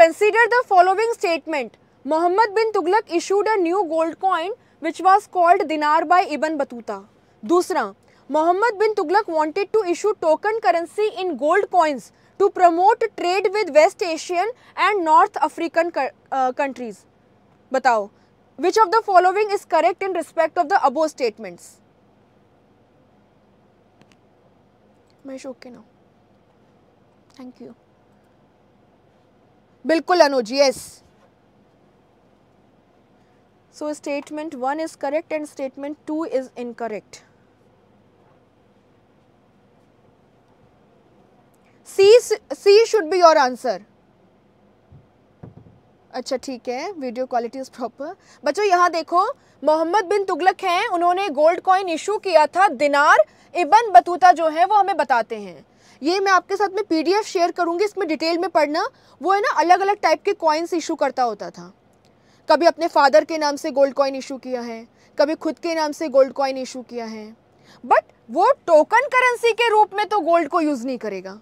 Consider the following statement. Muhammad bin Tughlaq issued a new gold coin which was called dinar by Ibn Battuta. Dusra, Muhammad bin Tughlaq wanted to issue token currency in gold coins to promote trade with West Asian and North African uh, countries. बताओ which of the following is correct in respect of the above statements? मैं शोक के ना Thank you. बिल्कुल Anuj yes statement one is correct and statement two is incorrect C C should be your answer अच्छा ठीक है video quality is proper बच्चों यहाँ देखो मोहम्मद बिन तुगलक हैं उन्होंने गोल्ड कॉइन इशू किया था दिनार इबन बतूता जो है वो हमें बताते हैं ये मैं आपके साथ में पीडीएफ शेयर करूँगी इसमें डिटेल में पढ़ना वो है ना अलग अलग टाइप के कॉइन्स इशू करता होता था कभी अपने फादर के नाम से गोल्ड कॉइन इशू किया है कभी खुद के नाम से गोल्ड कॉइन इशू किया है बट वो टोकन करेंसी के रूप में तो गोल्ड को यूज़ नहीं करेगा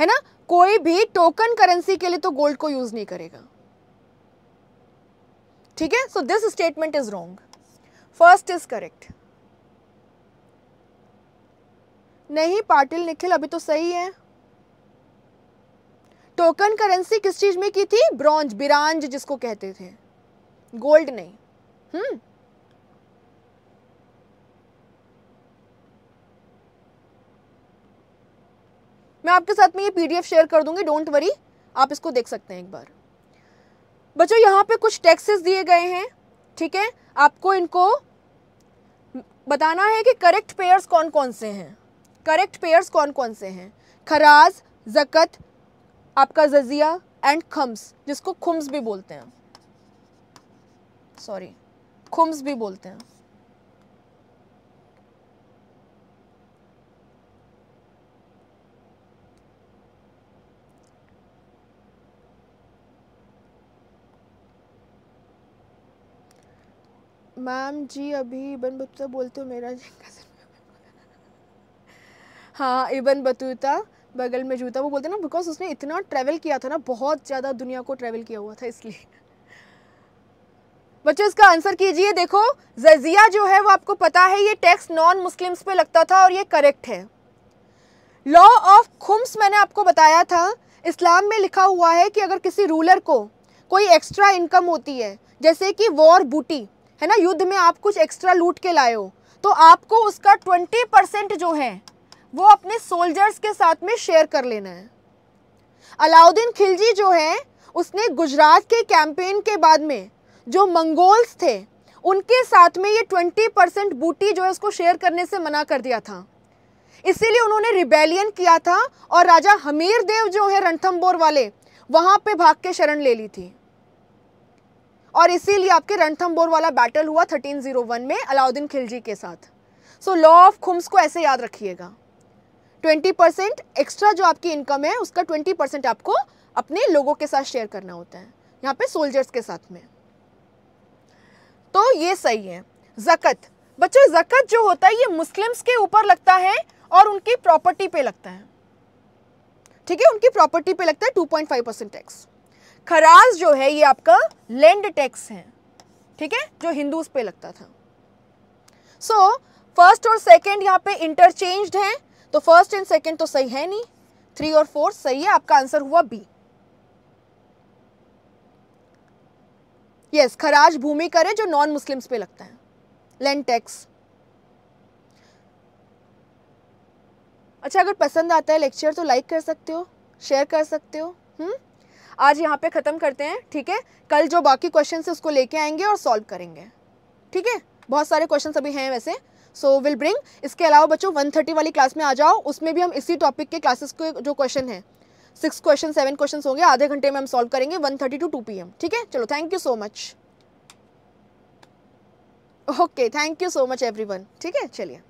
है ना कोई भी टोकन करेंसी के लिए तो गोल्ड को यूज़ नहीं करेगा ठीक है so this statement is wrong first is correct नहीं पाटिल निखिल अभी तो सही है टोकन करेंसी किस चीज में की थी ब्रॉन्ज बिरांज जिसको कहते थे गोल्ड नहीं हम्म मैं आपके साथ में ये पीडीएफ शेयर कर दूंगी डोंट वरी आप इसको देख सकते हैं एक बार बच्चों यहाँ पे कुछ टैक्सेस दिए गए हैं ठीक है आपको इनको बताना है कि करेक्ट पेयर्स कौन कौन से हैं करेक्ट पेयर्स कौन कौन से हैं खराज जकत आपका जजिया एंड खम्स जिसको खुम्स भी बोलते हैं सॉरी खुम्स भी बोलते हैं मैम जी अभी बन बच्चा बोलते हो मेरा जी कजन हाँ इवन बतूता बगल में जूता वो बोलते ना बिकॉज उसने इतना ट्रैवल किया था ना बहुत ज़्यादा दुनिया को ट्रैवल किया हुआ था इसलिए बच्चों इसका आंसर कीजिए देखो जजिया जो है वो आपको पता है ये टैक्स नॉन मुस्लिम्स पे लगता था और ये करेक्ट है लॉ ऑफ खुम्स मैंने आपको बताया था इस्लाम में लिखा हुआ है कि अगर किसी रूलर को कोई एक्स्ट्रा इनकम होती है जैसे कि वॉर बूटी है ना युद्ध में आप कुछ एक्स्ट्रा लूट के लाए हो तो आपको उसका ट्वेंटी परसेंट जो है वो अपने सोल्जर्स के साथ में शेयर कर लेना है अलाउद्दीन खिलजी जो है उसने गुजरात के कैंपेन के बाद में जो मंगोल्स थे उनके साथ में ये 20 परसेंट बूटी जो है उसको शेयर करने से मना कर दिया था इसीलिए उन्होंने रिबेलियन किया था और राजा हमीर देव जो है रणथम्बोर वाले वहां पे भाग के शरण ले ली थी और इसीलिए आपके रणथम्बोर वाला बैटल हुआ 1301 में अलाउद्दीन खिलजी के साथ सो लॉ ऑफ खुम्स को ऐसे याद रखिएगा ट्वेंटी परसेंट एक्स्ट्रा जो आपकी इनकम है उसका ट्वेंटी परसेंट आपको अपने लोगों के साथ शेयर करना होता है यहाँ पे सोल्जर्स के साथ में तो ये सही है जकत बच्चों जकत जो होता है ये मुस्लिम्स के ऊपर लगता है और उनकी प्रॉपर्टी पे लगता है ठीक है उनकी प्रॉपर्टी पे लगता है फाइव परसेंट टैक्स खराज जो है ये आपका लैंड टैक्स है ठीक है जो हिंदूज पे लगता था सो so, फर्स्ट और सेकेंड यहाँ पे इंटरचेंज्ड है तो फर्स्ट एंड सेकेंड तो सही है नहीं थ्री और फोर सही है आपका आंसर हुआ बी यस yes, खराज भूमि करे जो नॉन मुस्लिम्स पे लगता है लैंड टैक्स अच्छा अगर पसंद आता है लेक्चर तो लाइक कर सकते हो शेयर कर सकते हो हम्म आज यहाँ पे ख़त्म करते हैं ठीक है कल जो बाकी क्वेश्चन है उसको लेके आएंगे और सॉल्व करेंगे ठीक है बहुत सारे क्वेश्चन अभी हैं वैसे सो विल ब्रिंग इसके अलावा बच्चों 130 वाली क्लास में आ जाओ उसमें भी हम इसी टॉपिक के क्लासेस के जो क्वेश्चन है सिक्स क्वेश्चन सेवन क्वेश्चन होंगे आधे घंटे में हम सॉल्व करेंगे one thirty to two P M ठीक है चलो thank you so much okay thank you so much everyone ठीक है चलिए